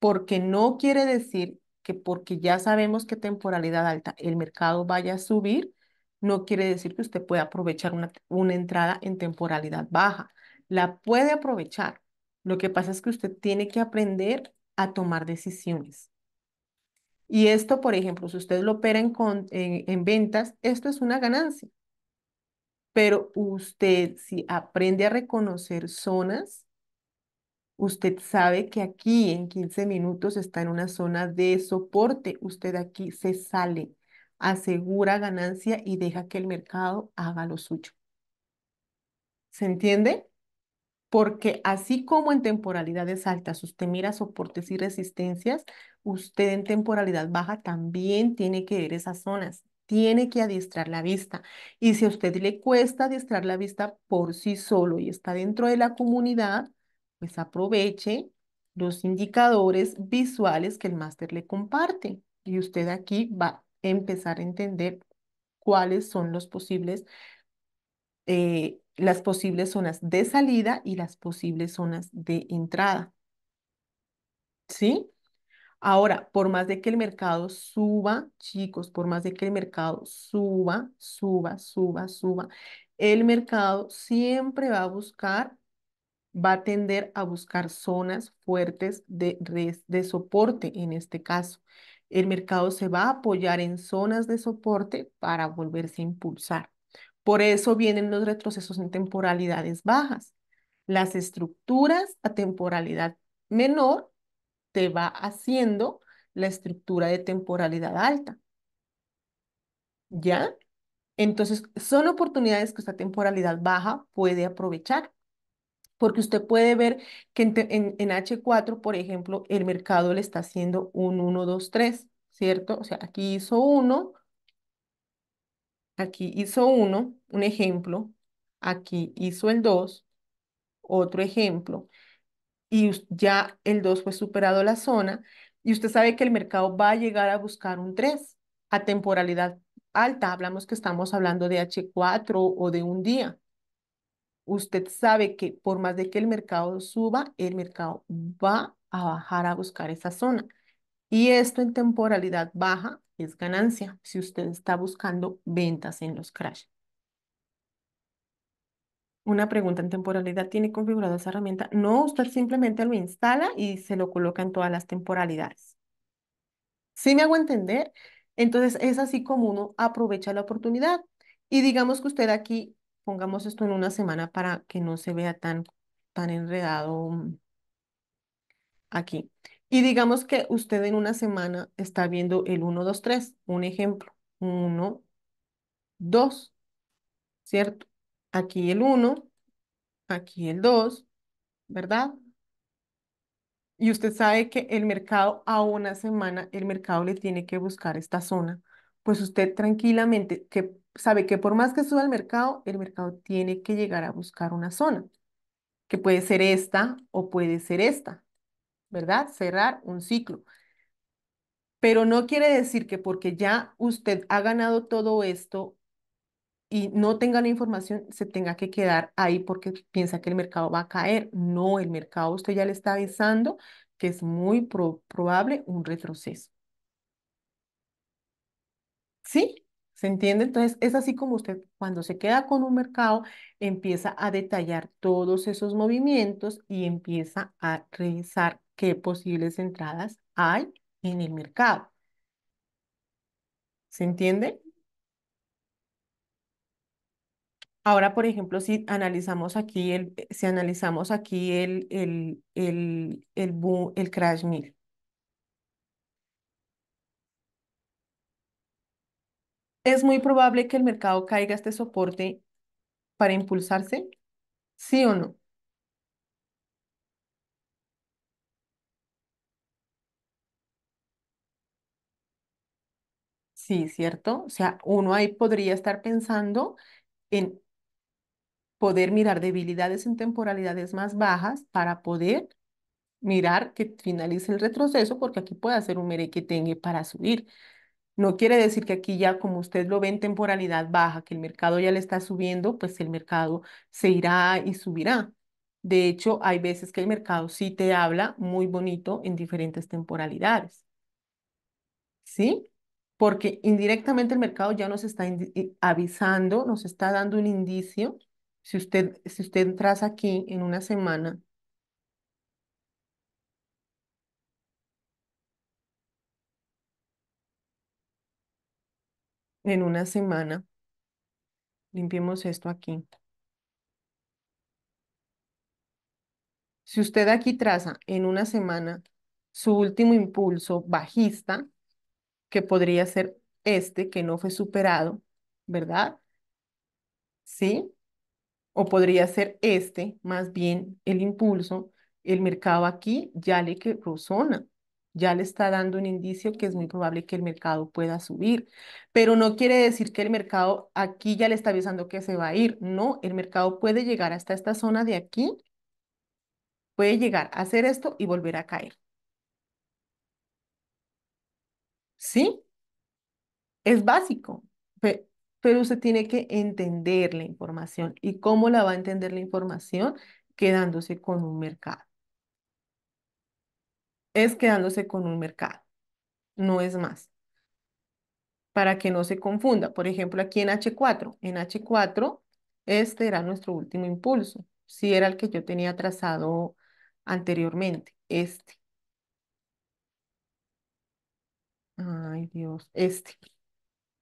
porque no quiere decir que porque ya sabemos que temporalidad alta el mercado vaya a subir, no quiere decir que usted pueda aprovechar una, entrada en temporalidad baja. La puede aprovechar. Lo que pasa es que usted tiene que aprender a tomar decisiones. Y esto, por ejemplo, si usted lo opera en, en ventas, esto es una ganancia. Pero usted, si aprende a reconocer zonas, Usted sabe que aquí en 15 minutos está en una zona de soporte. Usted aquí se sale asegura ganancia y deja que el mercado haga lo suyo. ¿Se entiende? Porque así como en temporalidades altas usted mira soportes y resistencias, usted en temporalidad baja también tiene que ver esas zonas, tiene que adiestrar la vista. Y si a usted le cuesta adiestrar la vista por sí solo y está dentro de la comunidad, pues aproveche los indicadores visuales que el máster le comparte. Y usted aquí va empezar a entender cuáles son los posibles, eh, las posibles zonas de salida y las posibles zonas de entrada. ¿Sí? Ahora, por más de que el mercado suba, chicos, por más de que el mercado suba, suba, suba, suba, el mercado siempre va a buscar, va a tender a buscar zonas fuertes de, de soporte en este caso el mercado se va a apoyar en zonas de soporte para volverse a impulsar. Por eso vienen los retrocesos en temporalidades bajas. Las estructuras a temporalidad menor te va haciendo la estructura de temporalidad alta. ¿Ya? Entonces, son oportunidades que esta temporalidad baja puede aprovechar porque usted puede ver que en, H4, por ejemplo, el mercado le está haciendo un 1, 2, 3, ¿cierto? O sea, aquí hizo 1, aquí hizo 1, un ejemplo, aquí hizo el 2, otro ejemplo, y ya el 2 fue superado la zona, y usted sabe que el mercado va a llegar a buscar un 3 a temporalidad alta, hablamos que estamos hablando de H4 o de un día, usted sabe que por más de que el mercado suba, el mercado va a bajar a buscar esa zona. Y esto en temporalidad baja es ganancia si usted está buscando ventas en los crash. Una pregunta en temporalidad, ¿tiene configurada esa herramienta? No, usted simplemente lo instala y se lo coloca en todas las temporalidades. ¿Sí me hago entender? Entonces es así como uno aprovecha la oportunidad. Y digamos que usted aquí pongamos esto en una semana para que no se vea tan, enredado mm, aquí. Y digamos que usted en una semana está viendo el 1, 2, 3, un ejemplo, 1, 2, ¿cierto? Aquí el 1, aquí el 2, ¿verdad? Y usted sabe que el mercado a una semana, el mercado le tiene que buscar esta zona pues usted tranquilamente que sabe que por más que suba el mercado, el mercado tiene que llegar a buscar una zona, que puede ser esta o puede ser esta, ¿verdad? Cerrar un ciclo. Pero no quiere decir que porque ya usted ha ganado todo esto y no tenga la información, se tenga que quedar ahí porque piensa que el mercado va a caer. No, el mercado usted ya le está avisando que es muy probable un retroceso. ¿Sí? ¿Se entiende? Entonces, es así como usted cuando se queda con un mercado, empieza a detallar todos esos movimientos y empieza a revisar qué posibles entradas hay en el mercado. ¿Se entiende? Ahora, por ejemplo, si analizamos aquí el, si analizamos aquí el, el, el, el crash mill, ¿Es muy probable que el mercado caiga este soporte para impulsarse? ¿Sí o no? Sí, ¿cierto? O sea, uno ahí podría estar pensando en poder mirar debilidades en temporalidades más bajas para poder mirar que finalice el retroceso porque aquí puede hacer un que tenga para subir. No quiere decir que aquí ya, como usted lo ve en temporalidad baja, que el mercado ya le está subiendo, pues el mercado se irá y subirá. De hecho, hay veces que el mercado sí te habla muy bonito en diferentes temporalidades. ¿Sí? Porque indirectamente el mercado ya nos está eh, avisando, nos está dando un indicio. Si usted, si usted aquí en una semana en una semana. Limpiemos esto aquí. Si usted aquí traza en una semana su último impulso bajista, que podría ser este, que no fue superado, ¿verdad? ¿Sí? O podría ser este, más bien el impulso, el mercado aquí ya le que rozona, ya le está dando un indicio que es muy probable que el mercado pueda subir, pero no quiere decir que el mercado aquí ya le está avisando que se va a ir, no, el mercado puede llegar hasta esta zona de aquí, puede llegar a hacer esto y volver a caer. ¿Sí? Es básico, pero usted tiene que entender la información. ¿Y cómo la va a entender la información? Quedándose con un mercado es quedándose con un mercado, no es más. Para que no se confunda, por ejemplo, aquí en H4, en H4 este era nuestro último impulso, si era el que yo tenía trazado anteriormente, este. Ay, Dios, este.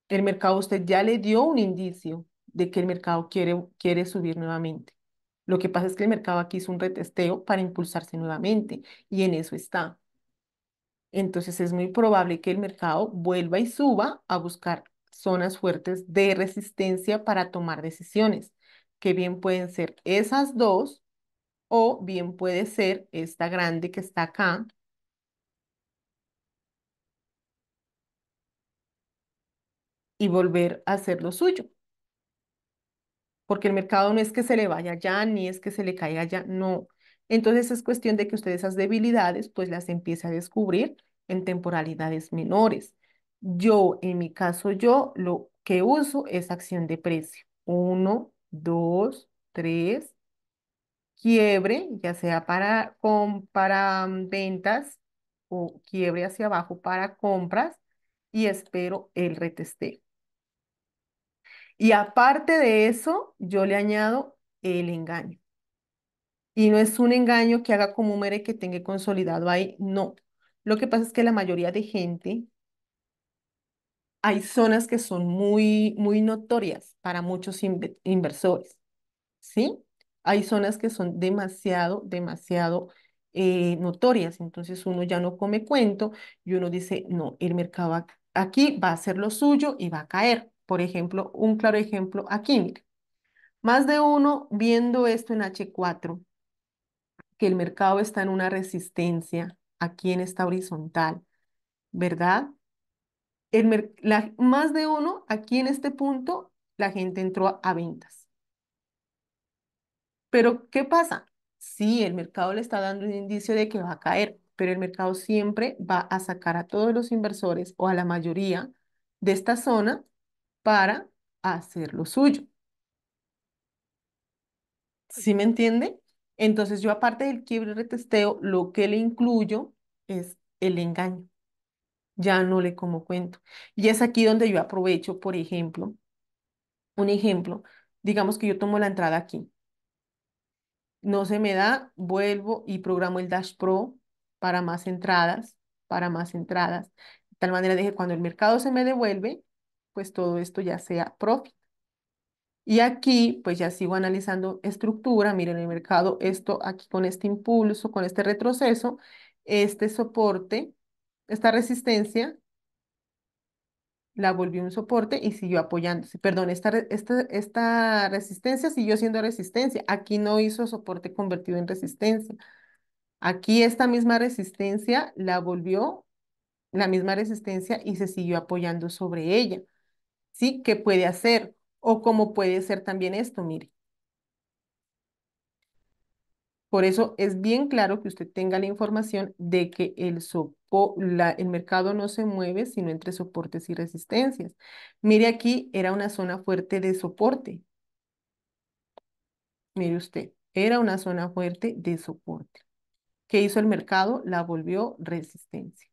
El mercado, usted ya le dio un indicio de que el mercado quiere, quiere subir nuevamente. Lo que pasa es que el mercado aquí hizo un retesteo para impulsarse nuevamente y en eso está. Entonces es muy probable que el mercado vuelva y suba a buscar zonas fuertes de resistencia para tomar decisiones, que bien pueden ser esas dos o bien puede ser esta grande que está acá. Y volver a hacer lo suyo porque el mercado no es que se le vaya ya, ni es que se le caiga ya, no. Entonces es cuestión de que usted esas debilidades pues las empiece a descubrir en temporalidades menores. Yo, en mi caso, yo lo que uso es acción de precio. Uno, dos, tres, quiebre, ya sea para, para mm, ventas o quiebre hacia abajo para compras y espero el retesteo. Y aparte de eso, yo le añado el engaño. Y no es un engaño que haga como un que tenga consolidado ahí, no. Lo que pasa es que la mayoría de gente, hay zonas que son muy, muy notorias para muchos inversores, ¿sí? Hay zonas que son demasiado, demasiado eh, notorias. Entonces uno ya no come cuento y uno dice, no, el mercado aquí va a hacer lo suyo y va a caer. Por ejemplo, un claro ejemplo aquí, Más de uno viendo esto en H4, que el mercado está en una resistencia aquí en esta horizontal, ¿verdad? El más de uno, aquí en este punto, la gente entró a, a ventas. Pero, ¿qué pasa? Sí, el mercado le está dando un indicio de que va a caer, pero el mercado siempre va a sacar a todos los inversores o a la mayoría de esta zona para hacer lo suyo. ¿Sí me entiende? Entonces yo aparte del quiebre y retesteo, lo que le incluyo es el engaño. Ya no le como cuento. Y es aquí donde yo aprovecho, por ejemplo, un ejemplo, digamos que yo tomo la entrada aquí. No se me da, vuelvo y programo el Dash Pro para más entradas, para más entradas. De tal manera de que cuando el mercado se me devuelve, pues todo esto ya sea profit. Y aquí, pues ya sigo analizando estructura, miren el mercado, esto aquí con este impulso, con este retroceso, este soporte, esta resistencia, la volvió un soporte y siguió apoyándose. Perdón, esta, esta, esta resistencia siguió siendo resistencia. Aquí no hizo soporte convertido en resistencia. Aquí esta misma resistencia la volvió, la misma resistencia y se siguió apoyando sobre ella. ¿sí? ¿Qué puede hacer? O cómo puede ser también esto, mire. Por eso es bien claro que usted tenga la información de que el, el mercado no se mueve sino entre soportes y resistencias. Mire aquí, era una zona fuerte de soporte. Mire usted, era una zona fuerte de soporte. ¿Qué hizo el mercado? La volvió resistencia.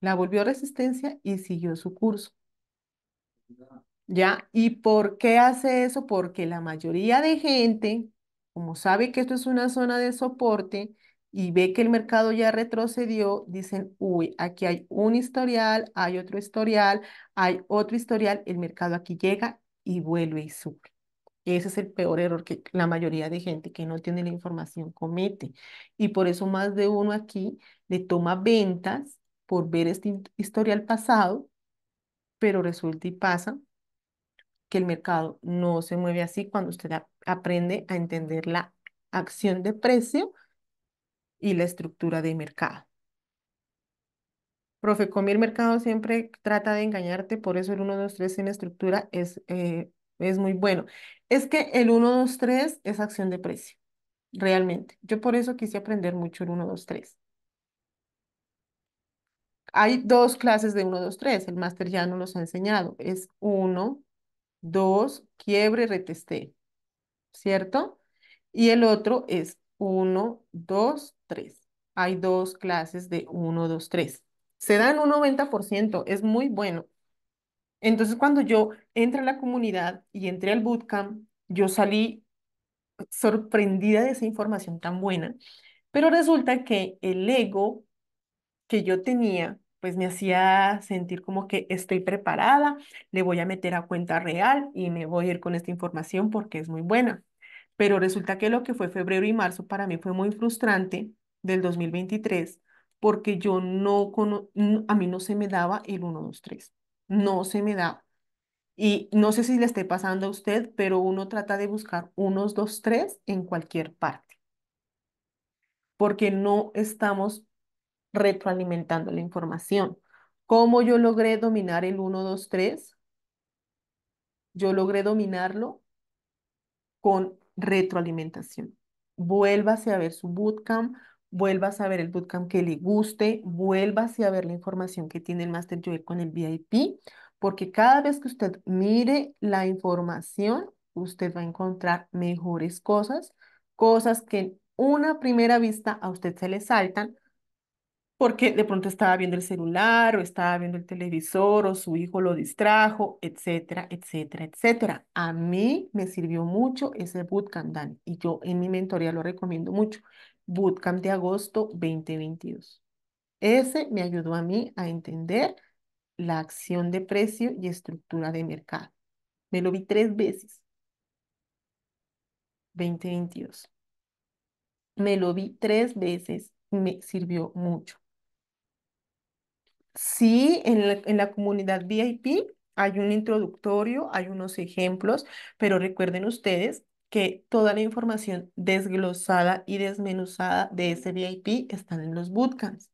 La volvió resistencia y siguió su curso. ¿Y por qué hace eso? Porque la mayoría de gente, como sabe que esto es una zona de soporte y ve que el mercado ya retrocedió, dicen, uy, aquí hay un historial, hay otro historial, hay otro historial, el mercado aquí llega y vuelve y sube. Ese es el peor error que la mayoría de gente que no tiene la información comete. Y por eso más de uno aquí le toma ventas por ver este historial pasado, pero resulta y pasa que el mercado no se mueve así cuando usted aprende a entender la acción de precio y la estructura de mercado. Profe, con el mercado siempre trata de engañarte, por eso el 1, 2, 3 en estructura eh, es, muy bueno. Es que el 1, 2, 3 es acción de precio, realmente. Yo por eso quise aprender mucho el 1, 2, 3. Hay dos clases de 1, 2, 3, el máster ya no los ha enseñado. Es 1, Dos, quiebre, retesté, ¿cierto? Y el otro es uno, dos, tres. Hay dos clases de 1, 2, 3. Se dan un 90%, es muy bueno. Entonces, cuando yo entré a la comunidad y entré al bootcamp, yo salí sorprendida de esa información tan buena, pero resulta que el ego que yo tenía pues me hacía sentir como que estoy preparada, le voy a meter a cuenta real y me voy a ir con esta información porque es muy buena. Pero resulta que lo que fue febrero y marzo para mí fue muy frustrante del 2023 porque yo no, a mí no se me daba el 1, 2, 3, no se me daba. Y no sé si le esté pasando a usted, pero uno trata de buscar unos, dos, tres en cualquier parte porque no estamos retroalimentando la información. ¿Cómo yo logré dominar el 1, 2, 3? Yo logré dominarlo con retroalimentación. Vuélvase a ver su bootcamp, vuélvase a ver el bootcamp que le guste, vuélvase a ver la información que tiene el Master Joel con el VIP, porque cada vez que usted mire la información, usted va a encontrar mejores cosas, cosas que en una primera vista a usted se le saltan, porque de pronto estaba viendo el celular o estaba viendo el televisor o su hijo lo distrajo, etcétera, etcétera, etcétera. A mí me sirvió mucho ese bootcamp, Dani. y yo en mi mentoría lo recomiendo mucho. Bootcamp de agosto 2022. Ese me ayudó a mí a entender la acción de precio y estructura de mercado. Me lo vi tres veces. 2022. Me lo vi tres veces. Me sirvió mucho. Sí, en la, comunidad VIP hay un introductorio, hay unos ejemplos, pero recuerden ustedes que toda la información desglosada y desmenuzada de ese VIP están en los bootcamps.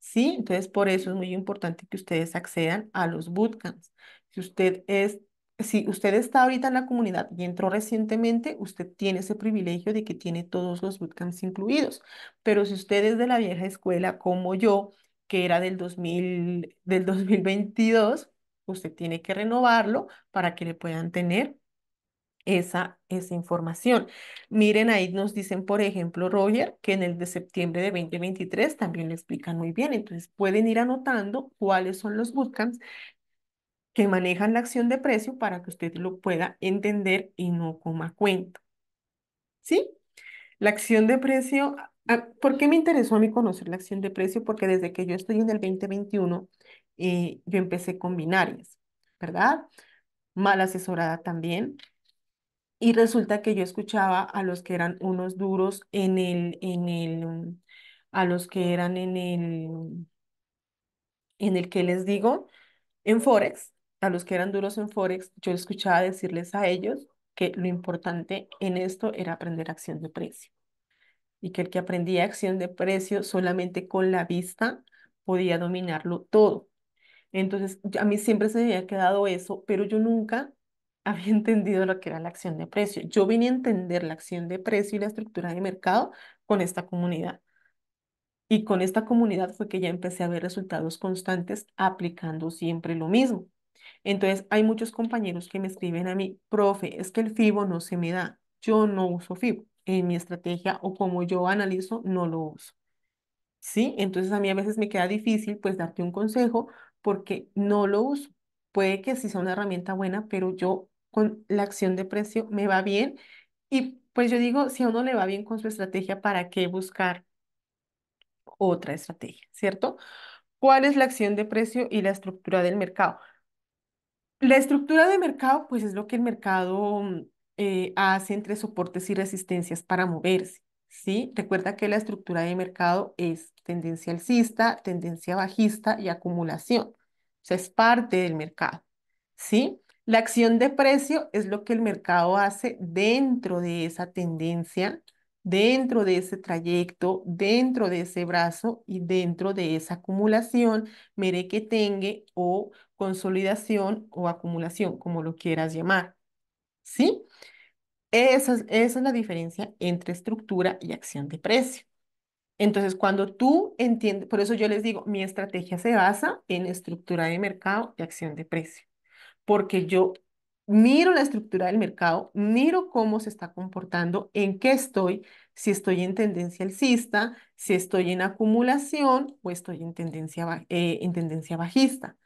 ¿Sí? Entonces, por eso es muy importante que ustedes accedan a los bootcamps. Si usted es si usted está ahorita en la comunidad y entró recientemente, usted tiene ese privilegio de que tiene todos los bootcamps incluidos. Pero si usted es de la vieja escuela como yo que era del, 2000, del 2022, usted tiene que renovarlo para que le puedan tener esa, esa información. Miren, ahí nos dicen, por ejemplo, Roger, que en el de septiembre de 2023 también le explican muy bien. Entonces, pueden ir anotando cuáles son los bootcamps que manejan la acción de precio para que usted lo pueda entender y no coma cuenta. ¿Sí? La acción de precio Ah, ¿Por qué me interesó a mí conocer la acción de precio? Porque desde que yo estoy en el 2021, eh, yo empecé con binarias, ¿verdad? Mal asesorada también. Y resulta que yo escuchaba a los que eran unos duros en el, en el, a los que eran en el, en el que les digo, en Forex, a los que eran duros en Forex, yo escuchaba decirles a ellos que lo importante en esto era aprender acción de precio y que el que aprendía acción de precio solamente con la vista podía dominarlo todo. Entonces, a mí siempre se me había quedado eso, pero yo nunca <laughs> había entendido lo que era la acción de precio. Yo vine a entender la acción de precio y la estructura de mercado con esta comunidad. Y con esta comunidad fue que ya empecé a ver resultados constantes aplicando siempre lo mismo. Entonces, hay muchos compañeros que me escriben a mí, profe, es que el FIBO no se me da, yo no uso FIBO en mi estrategia o como yo analizo, no lo uso. ¿Sí? Entonces a mí a veces me queda difícil pues darte un consejo porque no lo uso. Puede que sí sea una herramienta buena, pero yo con la acción de precio me va bien y pues yo digo, si a uno le va bien con su estrategia, ¿para qué buscar otra estrategia? ¿Cierto? ¿Cuál es la acción de precio y la estructura del mercado? La estructura de mercado, pues es lo que el mercado mm, eh, hace entre soportes y resistencias para moverse. ¿sí? Recuerda que la estructura de mercado es tendencia alcista, tendencia bajista y acumulación. O sea, es parte del mercado. ¿sí? La acción de precio es lo que el mercado hace dentro de esa tendencia, dentro de ese trayecto, dentro de ese brazo y dentro de esa acumulación, mere que tenga o consolidación o acumulación, como lo quieras llamar. ¿sí? Esa es, la diferencia entre estructura y acción de precio. Entonces, cuando tú entiendes, por eso yo les digo, mi estrategia se basa en estructura de mercado y acción de precio, porque yo miro la estructura del mercado, miro cómo se está comportando, en qué estoy, si estoy en tendencia alcista, si estoy en acumulación o estoy en tendencia, eh, en tendencia bajista.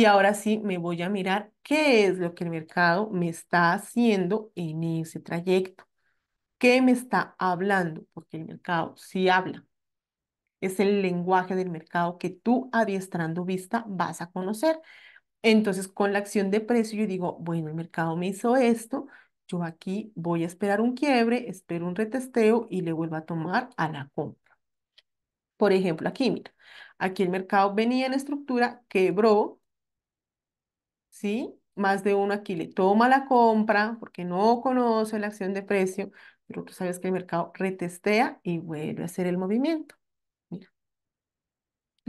Y ahora sí me voy a mirar qué es lo que el mercado me está haciendo en ese trayecto. ¿Qué me está hablando? Porque el mercado sí habla. Es el lenguaje del mercado que tú adiestrando vista vas a conocer. Entonces, con la acción de precio, yo digo, bueno, el mercado me hizo esto, yo aquí voy a esperar un quiebre, espero un retesteo y le vuelvo a tomar a la compra. Por ejemplo, aquí, mira, aquí el mercado venía en estructura, quebró, ¿sí? Más de uno aquí le toma la compra porque no conoce la acción de precio, pero tú sabes que el mercado retestea y vuelve a hacer el movimiento.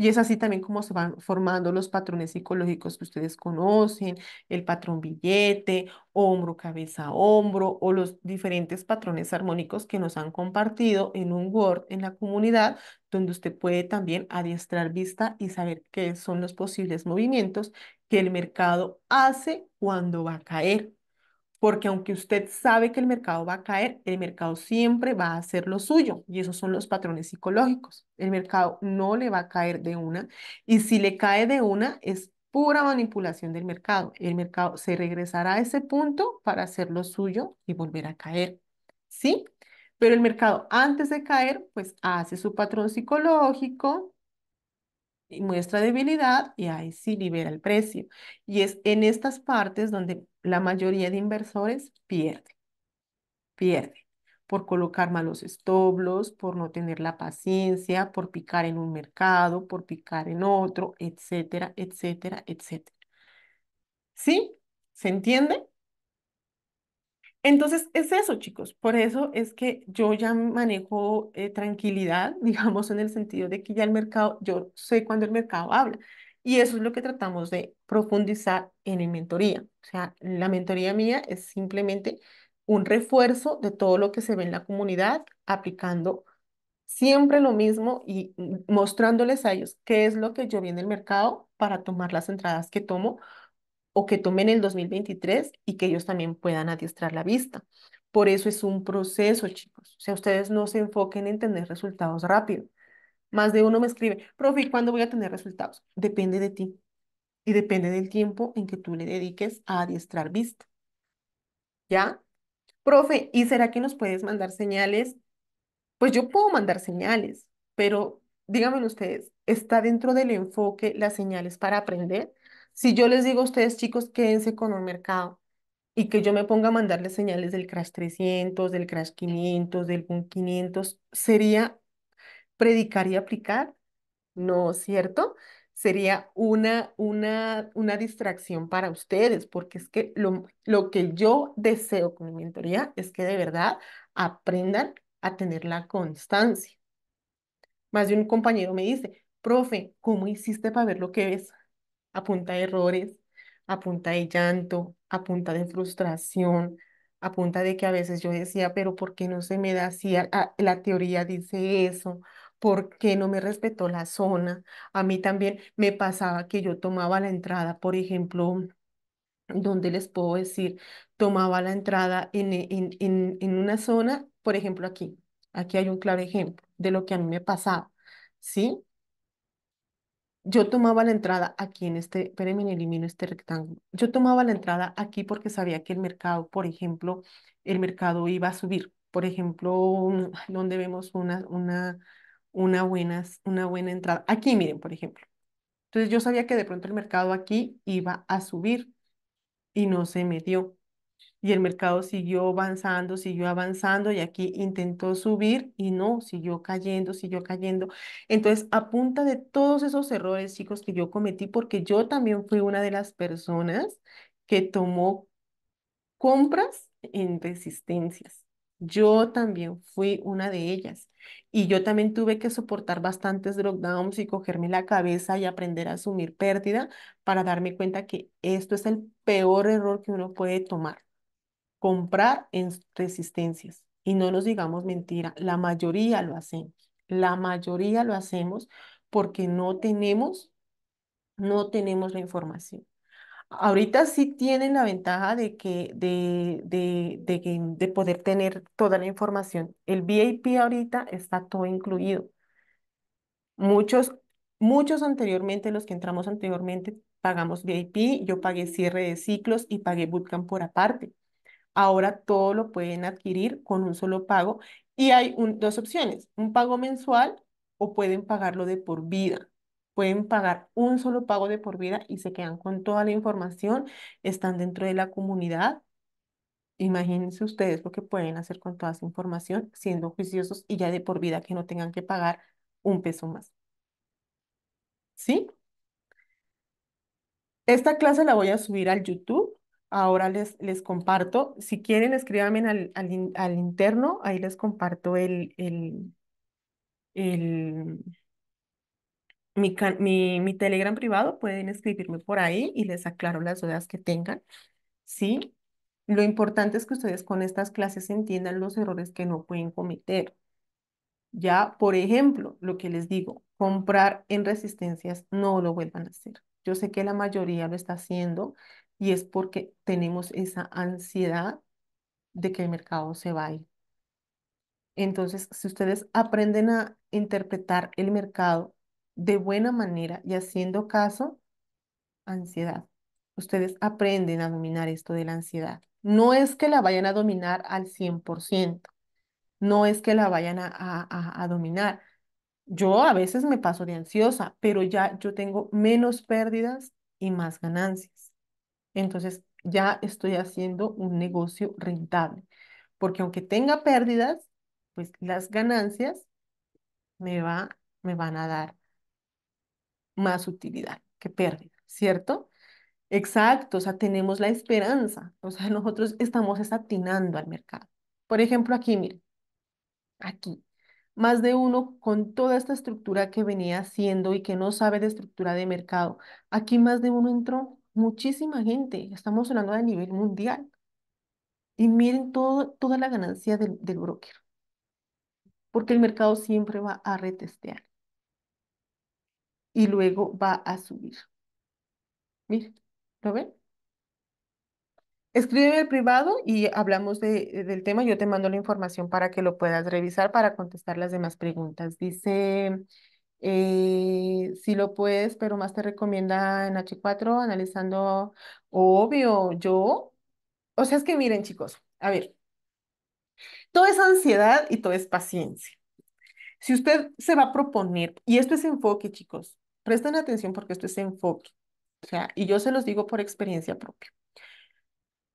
Y es así también como se van formando los patrones psicológicos que ustedes conocen, el patrón billete, hombro, cabeza, hombro, o los diferentes patrones armónicos que nos han compartido en un Word en la comunidad, donde usted puede también adiestrar vista y saber qué son los posibles movimientos que el mercado hace cuando va a caer porque aunque usted sabe que el mercado va a caer, el mercado siempre va a hacer lo suyo y esos son los patrones psicológicos. El mercado no le va a caer de una y si le cae de una es pura manipulación del mercado. El mercado se regresará a ese punto para hacer lo suyo y volver a caer. ¿Sí? Pero el mercado antes de caer, pues hace su patrón psicológico, muestra debilidad y ahí sí libera el precio. Y es en estas partes donde la mayoría de inversores pierde, pierde por colocar malos estoblos, por no tener la paciencia, por picar en un mercado, por picar en otro, etcétera, etcétera, etcétera. ¿Sí? ¿Se entiende? Entonces, es eso, chicos. Por eso es que yo ya manejo eh, tranquilidad, <laughs> digamos, en el sentido de que ya el mercado, yo sé cuando el mercado habla. Y eso es lo que tratamos de profundizar en el mentoría. O sea, la mentoría mía es simplemente un refuerzo de todo lo que se ve en la comunidad, aplicando siempre lo mismo y mm, mostrándoles a ellos qué es lo que yo vi en el mercado para tomar las entradas que tomo o que tomen el 2023 y que ellos también puedan adiestrar la vista. Por eso es un proceso, chicos. O sea, ustedes no se enfoquen en tener resultados rápido. Más de uno me escribe, profe, cuándo voy a tener resultados? Depende de ti y depende del tiempo en que tú le dediques a adiestrar vista. ¿Ya? Profe, ¿y será que nos puedes mandar señales? Pues yo puedo mandar señales, pero díganme ustedes, ¿está dentro del enfoque las señales para aprender? Si yo les digo a ustedes, chicos, quédense con un mercado y que yo me ponga a mandarles señales del crash 300, del crash 500, del boom 500, sería predicar y aplicar, ¿no es cierto? Sería una, una, una distracción para ustedes, porque es que lo, lo que yo deseo con mi mentoría es que de verdad aprendan a tener la constancia. Más de un compañero me dice, profe, ¿cómo hiciste para ver lo que ves? a punta de errores, a punta de llanto, a de frustración, a de que a veces yo decía, pero ¿por qué no se me da así? la teoría dice eso, ¿por qué no me respetó la zona? A mí también me pasaba que yo tomaba la entrada, por ejemplo, donde les puedo decir, tomaba la entrada en, en, en una zona, por ejemplo, aquí. Aquí hay un claro ejemplo de lo que a mí me pasaba, ¿sí? yo tomaba la entrada aquí en este, espérenme, elimino este rectángulo. Yo tomaba la entrada aquí porque sabía que el mercado, por ejemplo, el mercado iba a subir. Por ejemplo, donde vemos una, una, una, una buena entrada. Aquí, miren, por ejemplo. Entonces yo sabía que de pronto el mercado aquí iba a subir y no se me dio y el mercado siguió avanzando, siguió avanzando y aquí intentó subir y no, siguió cayendo, siguió cayendo. Entonces, a punta de todos esos errores, chicos, que yo cometí, porque yo también fui una de las personas que tomó compras en resistencias. Yo también fui una de ellas y yo también tuve que soportar bastantes downs y cogerme la cabeza y aprender a asumir pérdida para darme cuenta que esto es el peor error que uno puede tomar comprar en resistencias. Y no nos digamos mentira, la mayoría lo hacemos. La mayoría lo hacemos porque no tenemos, no tenemos la información. Ahorita sí tienen la ventaja de, que, de, de, de, de poder tener toda la información. El VIP ahorita está todo incluido. Muchos, muchos anteriormente, los que entramos anteriormente, pagamos VIP, yo pagué cierre de ciclos y pagué bootcamp por aparte. Ahora todo lo pueden adquirir con un solo pago y hay dos opciones, un pago mensual o pueden pagarlo de por vida. Pueden pagar un solo pago de por vida y se quedan con toda la información, están dentro de la comunidad. Imagínense ustedes lo que pueden hacer con toda esa información siendo juiciosos y ya de por vida que no tengan que pagar un peso más. ¿Sí? Esta clase la voy a subir al YouTube ahora les, les comparto. Si quieren, escríbanme al, interno, ahí les comparto el, el, mi, mi, Telegram privado, pueden escribirme por ahí y les aclaro las dudas que tengan. Sí, lo importante es que ustedes con estas clases entiendan los errores que no pueden cometer. Ya, por ejemplo, lo que les digo, comprar en resistencias, no lo vuelvan a hacer. Yo sé que la mayoría lo está haciendo, y es porque tenemos esa ansiedad de que el mercado se vaya Entonces, si ustedes aprenden a interpretar el mercado de buena manera y haciendo caso, ansiedad. Ustedes aprenden a dominar esto de la ansiedad. No es que la vayan a dominar al 100%, no es que la vayan a, a dominar. Yo a veces me paso de ansiosa, pero ya yo tengo menos pérdidas y más ganancias. Entonces ya estoy haciendo un negocio rentable, porque aunque tenga pérdidas, pues las ganancias me, va, me van a dar más utilidad que pérdida, ¿cierto? Exacto, o sea, tenemos la esperanza, o sea, <laughs> nosotros estamos atinando al mercado. Por ejemplo, aquí, miren, aquí, más de uno con toda esta estructura que venía haciendo y que no sabe de estructura de mercado, aquí más de uno entró muchísima gente, estamos hablando de nivel mundial. Y miren toda la ganancia del, broker, porque el mercado siempre va a retestear y luego va a subir. Miren, ¿lo ven? Escríbeme el privado y hablamos de, del tema. Yo te mando la información para que lo puedas revisar para contestar las demás preguntas. Dice eh, si lo puedes, pero más te recomienda en H4 analizando, obvio, yo. O sea, es que miren, chicos, a ver, todo es ansiedad y todo es paciencia. Si usted se va a proponer, y esto es enfoque, chicos, presten atención porque esto es enfoque. O sea, y yo se los digo por experiencia propia.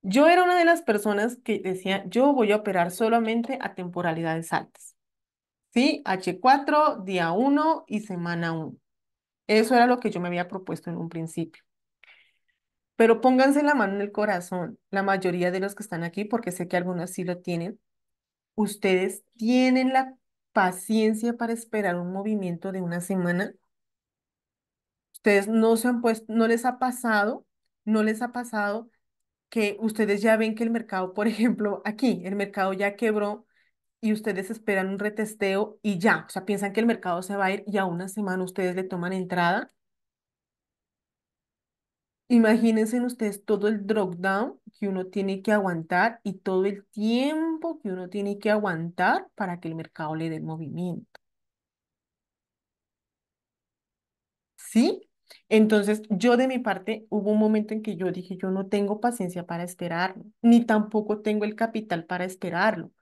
Yo era una de las personas que decía, yo voy a operar solamente a temporalidades altas. ¿sí? H4, día 1 y semana 1. Eso era lo que yo me había propuesto en un principio. Pero pónganse la mano en el corazón, la mayoría de los que están aquí, porque sé que algunos sí lo tienen, ustedes tienen la paciencia para esperar un movimiento de una semana. Ustedes no se han puesto, no les ha pasado, no les ha pasado que ustedes ya ven que el mercado, por <laughs> ejemplo, aquí, el mercado ya quebró y ustedes esperan un retesteo y ya, o sea, piensan que el mercado se va a ir y a una semana ustedes le toman entrada. Imagínense ustedes todo el drop down que uno tiene que aguantar y todo el tiempo que uno tiene que aguantar para que el mercado le dé movimiento. ¿Sí? Entonces, yo de mi parte, hubo un momento en que yo dije, yo no tengo paciencia para esperarlo, ni tampoco tengo el capital para esperarlo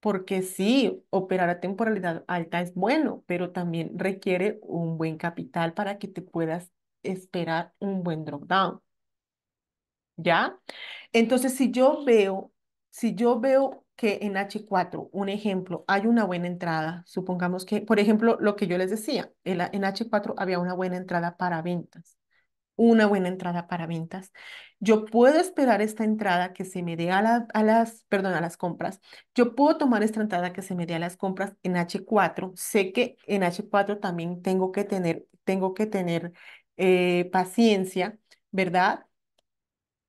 porque sí, operar a temporalidad alta es bueno, pero también requiere un buen capital para que te puedas esperar un buen drop down. ¿Ya? Entonces, si yo veo, si yo veo que en H4, un ejemplo, hay una buena entrada, supongamos que, por ejemplo, lo que yo les decía, en H4 había una buena entrada para ventas una buena entrada para ventas. Yo puedo esperar esta entrada que se me dé a, las, perdón, a las compras. Yo puedo tomar esta entrada que se me dé a las compras en H4. Sé que en H4 también tengo que tener, tengo que tener eh, paciencia, ¿verdad?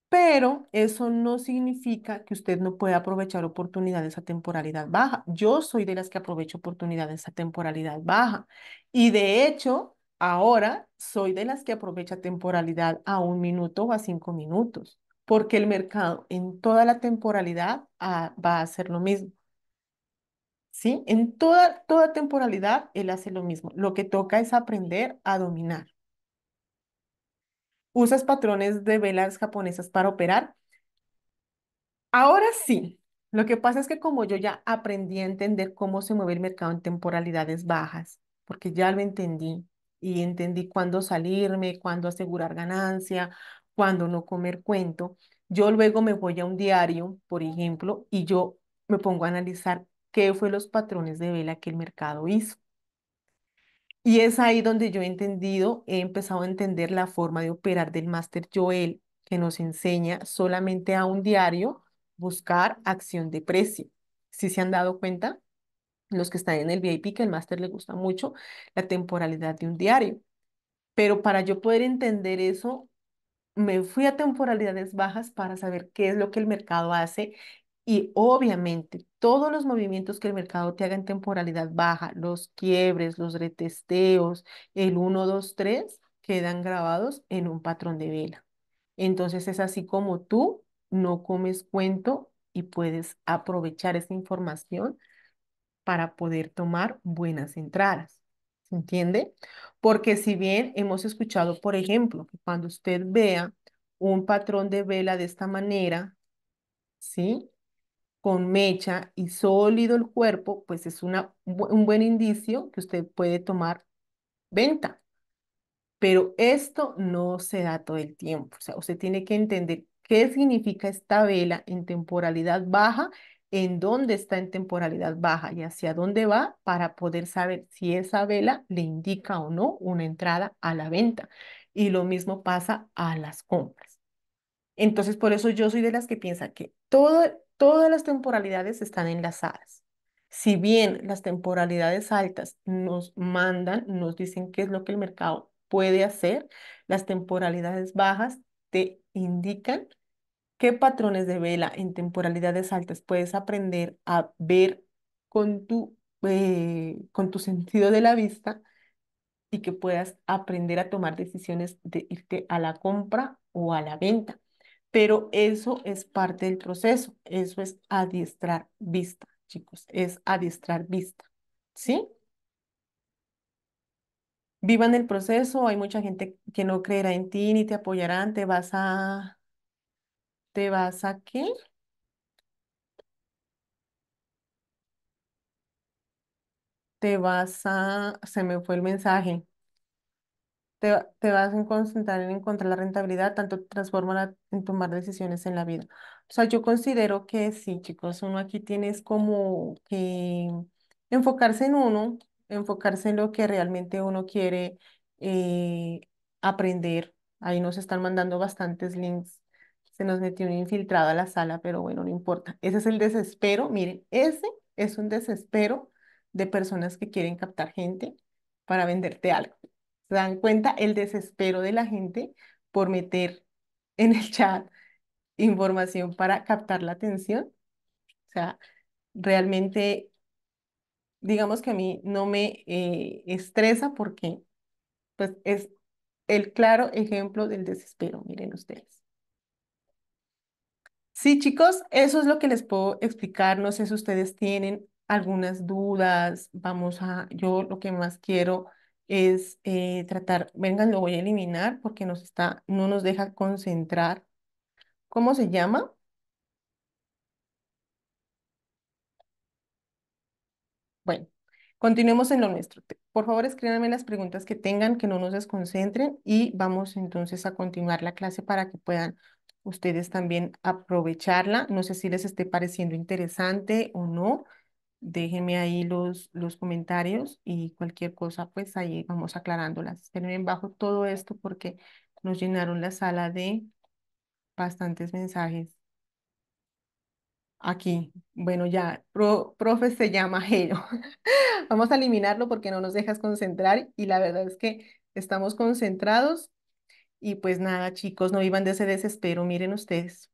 Pero eso no significa que usted no pueda aprovechar oportunidades a temporalidad baja. Yo soy de las que aprovecho oportunidades a temporalidad baja. Y de hecho, Ahora soy de las que aprovecha temporalidad a un minuto o a cinco minutos, porque el mercado en toda la temporalidad ah, va a hacer lo mismo. ¿Sí? En toda, toda temporalidad él hace lo mismo. Lo que toca es aprender a dominar. ¿Usas patrones de velas japonesas para operar? Ahora sí. Lo que pasa es que como yo ya aprendí a entender cómo se mueve el mercado en temporalidades bajas, porque ya lo entendí, y entendí cuándo salirme, cuándo asegurar ganancia, cuándo no comer cuento. Yo luego me voy a un diario, por ejemplo, y yo me pongo a analizar qué fue los patrones de vela que el mercado hizo. Y es ahí donde yo he entendido, he empezado a entender la forma de operar del máster Joel, que nos enseña solamente a un diario buscar acción de precio. ¿Sí se han dado cuenta? los que están en el VIP, que el máster le gusta mucho, la temporalidad de un diario. Pero para yo poder entender eso, me fui a temporalidades bajas para saber qué es lo que el mercado hace y obviamente todos los movimientos que el mercado te haga en temporalidad baja, los quiebres, los retesteos, el 1, 2, 3, quedan grabados en un patrón de vela. Entonces es así como tú no comes cuento y puedes aprovechar esa información para poder tomar buenas entradas. ¿Se entiende? Porque si bien hemos escuchado, por ejemplo, que cuando usted vea un patrón de vela de esta manera, ¿sí? Con mecha y sólido el cuerpo, pues es una, un buen indicio que usted puede tomar venta. Pero esto no se da todo el tiempo. O sea, usted tiene que entender qué significa esta vela en temporalidad baja en dónde está en temporalidad baja y hacia dónde va para poder saber si esa vela le indica o no una entrada a la venta. Y lo mismo pasa a las compras. Entonces, por eso yo soy de las que piensa que todas las temporalidades están enlazadas. Si bien las temporalidades altas nos mandan, nos dicen qué es lo que el mercado puede hacer, las temporalidades bajas te indican ¿Qué patrones de vela en temporalidades altas puedes aprender a ver con tu, eh, con tu <laughs> sentido de la vista y que puedas aprender a tomar decisiones de irte a la compra o a la venta? Pero eso es parte del proceso, eso es adiestrar vista, chicos, es adiestrar vista, ¿sí? Vivan el proceso, hay mucha gente que no creerá en ti ni te apoyarán, te vas a ¿Te vas a qué? Te vas a... Se me fue el mensaje. Te, vas a concentrar en encontrar la rentabilidad, tanto transforma en tomar decisiones en la vida. O sea, yo considero que sí, chicos, uno aquí tienes como que enfocarse en uno, enfocarse en lo que realmente uno quiere eh, aprender. Ahí nos están mandando bastantes links se nos metió un infiltrado a la sala, pero bueno, no importa. Ese es el desespero. Miren, ese es un desespero de personas que quieren captar gente para venderte algo. ¿Se dan cuenta el desespero de la gente por meter en el chat información para captar la atención? O sea, realmente, digamos que a mí no me eh, estresa porque pues es el claro ejemplo del desespero, miren ustedes. Sí, chicos, eso es lo que les puedo explicar. No sé si ustedes tienen algunas dudas. Vamos a, yo lo que más quiero es eh, tratar, vengan, lo voy a eliminar porque nos está, no nos deja concentrar. ¿Cómo se llama? Bueno, continuemos en lo nuestro. Por favor, escríbanme las preguntas que tengan, que no nos desconcentren y vamos entonces a continuar la clase para que puedan ustedes también aprovecharla. No sé si les esté pareciendo interesante o no. Déjenme ahí los, los comentarios y cualquier cosa, pues ahí vamos aclarándolas. Esperen bajo todo esto porque nos llenaron la sala de bastantes mensajes. Aquí, bueno, ya, profe se llama Jero. <laughs> vamos a eliminarlo porque no nos dejas concentrar y la verdad es que estamos concentrados y pues nada, chicos, no vivan de ese desespero, miren ustedes.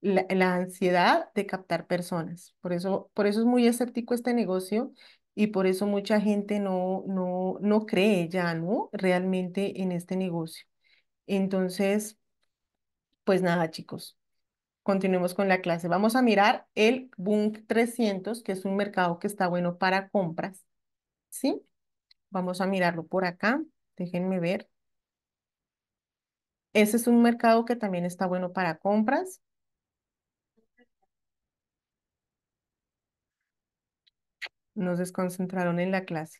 La, ansiedad de captar personas. Por eso, por eso es muy escéptico este negocio y por eso mucha gente no, no, no cree ya, ¿no? Realmente en este negocio. Entonces, pues nada, chicos. Continuemos con la clase. Vamos a mirar el Bunk 300, que es un mercado que está bueno para compras. ¿Sí? Vamos a mirarlo por acá. Déjenme ver. Ese es un mercado que también está bueno para compras. Nos desconcentraron en la clase.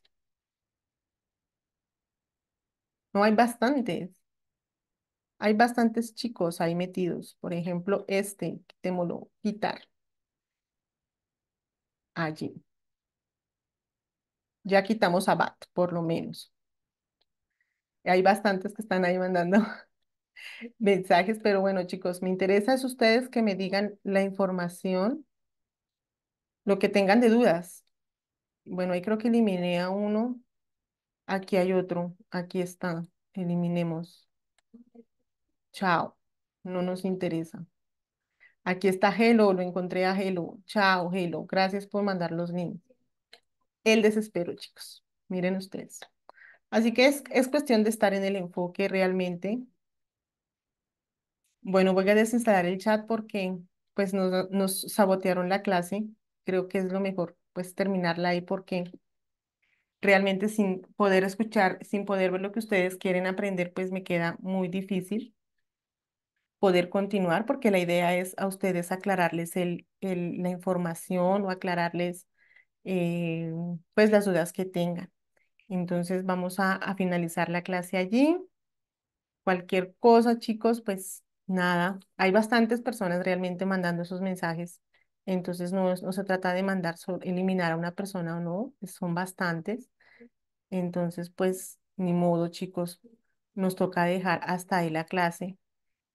No hay bastantes. Hay bastantes chicos ahí metidos. Por ejemplo, este, quitémoslo, quitar. Allí. Ya quitamos a Bat, por lo menos. Hay bastantes que están ahí mandando <laughs> mensajes, pero bueno, chicos, me interesa es ustedes que me digan la información, lo que tengan de dudas. Bueno, ahí creo que eliminé a uno. Aquí hay otro. Aquí está. Eliminemos. Chao. No nos interesa. Aquí está Hello. Lo encontré a Hello. Chao, Hello. Gracias por mandar los links. El desespero, chicos. Miren ustedes. Así que es, es cuestión de estar en el enfoque realmente bueno, voy a desinstalar el chat porque pues nos, nos sabotearon la clase. Creo que es lo mejor pues terminarla ahí porque realmente sin poder escuchar, sin poder ver lo que ustedes quieren aprender, pues me queda muy difícil poder continuar porque la idea es a ustedes aclararles el, el, la información o aclararles eh, pues las dudas que tengan. Entonces vamos a, a finalizar la clase allí. Cualquier cosa, chicos, pues Nada, hay bastantes personas realmente mandando esos mensajes, entonces no, se trata de mandar, eliminar a una persona o no, son bastantes, entonces pues ni modo chicos, nos toca dejar hasta ahí la clase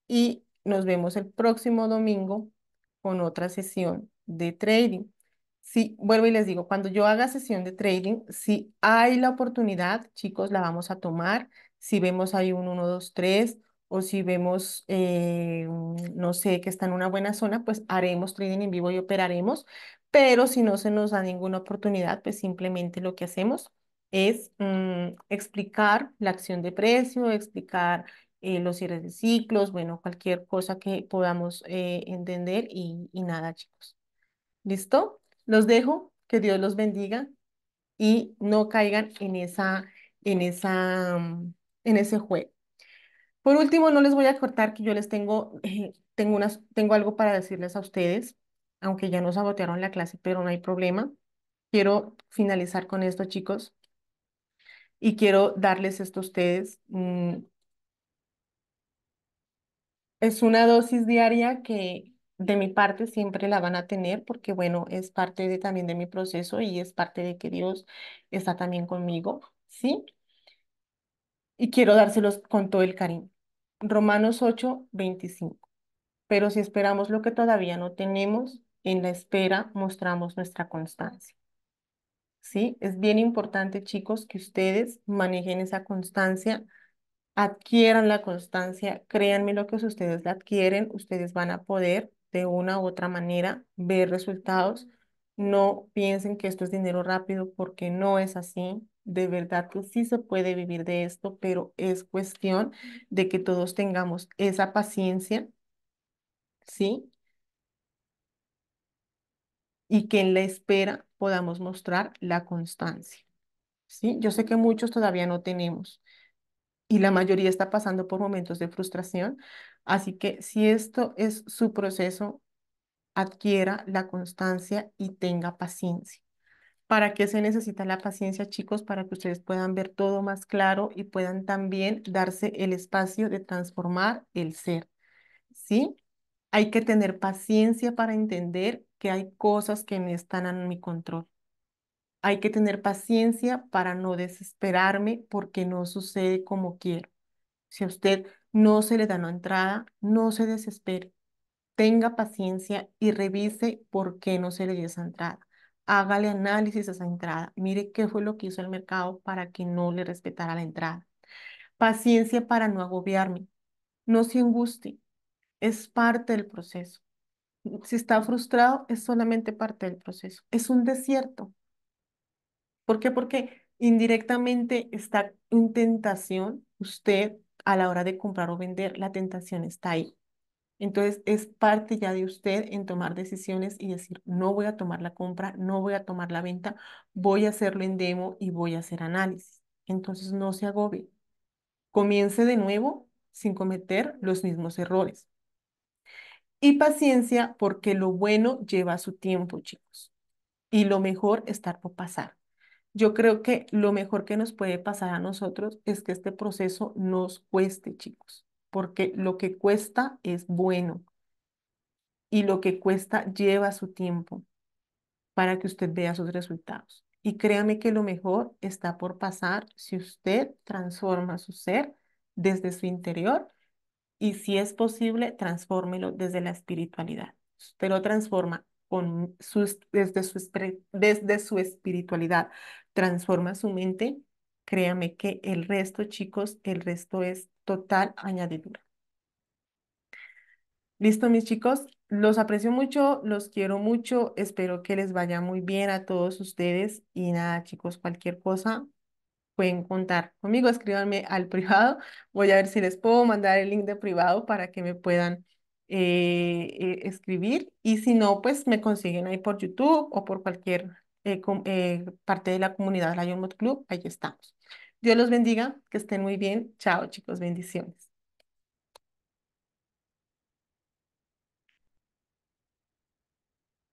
y nos vemos el próximo domingo con otra sesión de trading. Sí, vuelvo y les digo, cuando yo haga sesión de trading, si hay la oportunidad, chicos, la vamos a tomar, si vemos ahí un 1, 2, 3 o si vemos, eh, no sé, que está en una buena zona, pues haremos trading en vivo y operaremos, pero si no se nos da ninguna oportunidad, pues simplemente lo que hacemos es mm, explicar la acción de precio, explicar eh, los cierres de ciclos, bueno, cualquier cosa que podamos eh, entender y, y nada, chicos. ¿Listo? Los dejo, que Dios los bendiga y no caigan en esa, en esa, mm, en ese juego. Por último, no les voy a cortar que yo les tengo, eh, tengo, unas, tengo algo para decirles a ustedes, aunque ya nos sabotearon la clase, pero no hay problema. Quiero finalizar con esto, chicos, y quiero darles esto a ustedes. Mm. Es una dosis diaria que de mi parte siempre la van a tener porque, bueno, es parte también de mi proceso y es parte de que Dios está también conmigo, ¿sí? Y quiero dárselos con todo el cariño. Romanos 8, 25. Pero si esperamos lo que todavía no tenemos, en la espera mostramos nuestra constancia. ¿Sí? Es bien importante, chicos, que ustedes manejen esa constancia, adquieran la constancia, créanme lo que ustedes la adquieren, ustedes van a poder de una u otra manera ver resultados. No piensen que esto es dinero rápido porque no es así. De verdad que sí se puede vivir de esto, pero es cuestión de que todos tengamos esa paciencia, ¿sí? Y que en la espera podamos mostrar la constancia, ¿sí? Yo sé que muchos todavía no tenemos y la mayoría está pasando por momentos de frustración, así que si esto es su proceso, adquiera la constancia y tenga paciencia. ¿Para qué se necesita la paciencia, chicos? Para que ustedes puedan ver todo más claro y puedan también darse el espacio de transformar el ser. ¿Sí? Hay que tener paciencia para entender que hay cosas que no están en mi control. Hay que tener paciencia para no desesperarme porque no sucede como quiero. Si a usted no se le da una entrada, no se desespere. Tenga paciencia y revise por qué no se le dio esa entrada hágale análisis a esa entrada, mire qué fue lo que hizo el mercado para que no le respetara la entrada. Paciencia para no agobiarme, no se anguste, es parte del proceso. Si está frustrado, es solamente parte del proceso. Es un desierto. ¿Por qué? Porque indirectamente está en tentación usted a la hora de comprar o vender. La tentación está ahí. Entonces es parte ya de usted en tomar decisiones y decir, no voy a tomar la compra, no voy a tomar la venta, voy a hacerlo en demo y voy a hacer análisis. Entonces no se agobe. Comience de nuevo sin cometer los mismos errores. Y paciencia porque lo bueno lleva su tiempo, chicos. Y lo mejor estar por pasar. Yo creo que lo mejor que nos puede pasar a nosotros es que este proceso nos cueste, chicos porque lo que cuesta es bueno y lo que cuesta lleva su tiempo para que usted vea sus resultados. Y créame que lo mejor está por pasar si usted transforma su ser desde su interior y si es posible, transfórmelo desde la espiritualidad. Usted lo transforma con sus, desde, su, desde su espiritualidad, transforma su mente Créanme que el resto, chicos, el resto es total añadidura. Listo, mis chicos, los aprecio mucho, los quiero mucho, espero que les vaya muy bien a todos ustedes y nada, chicos, cualquier cosa pueden contar conmigo, escríbanme al <laughs> privado, voy a ver si les puedo mandar el link de privado para que me puedan eh, eh, escribir y si no, pues me consiguen ahí por YouTube o por cualquier eh, parte de la comunidad Lion Mod Club, ahí estamos. Dios los bendiga, que estén muy bien. Chao chicos, bendiciones.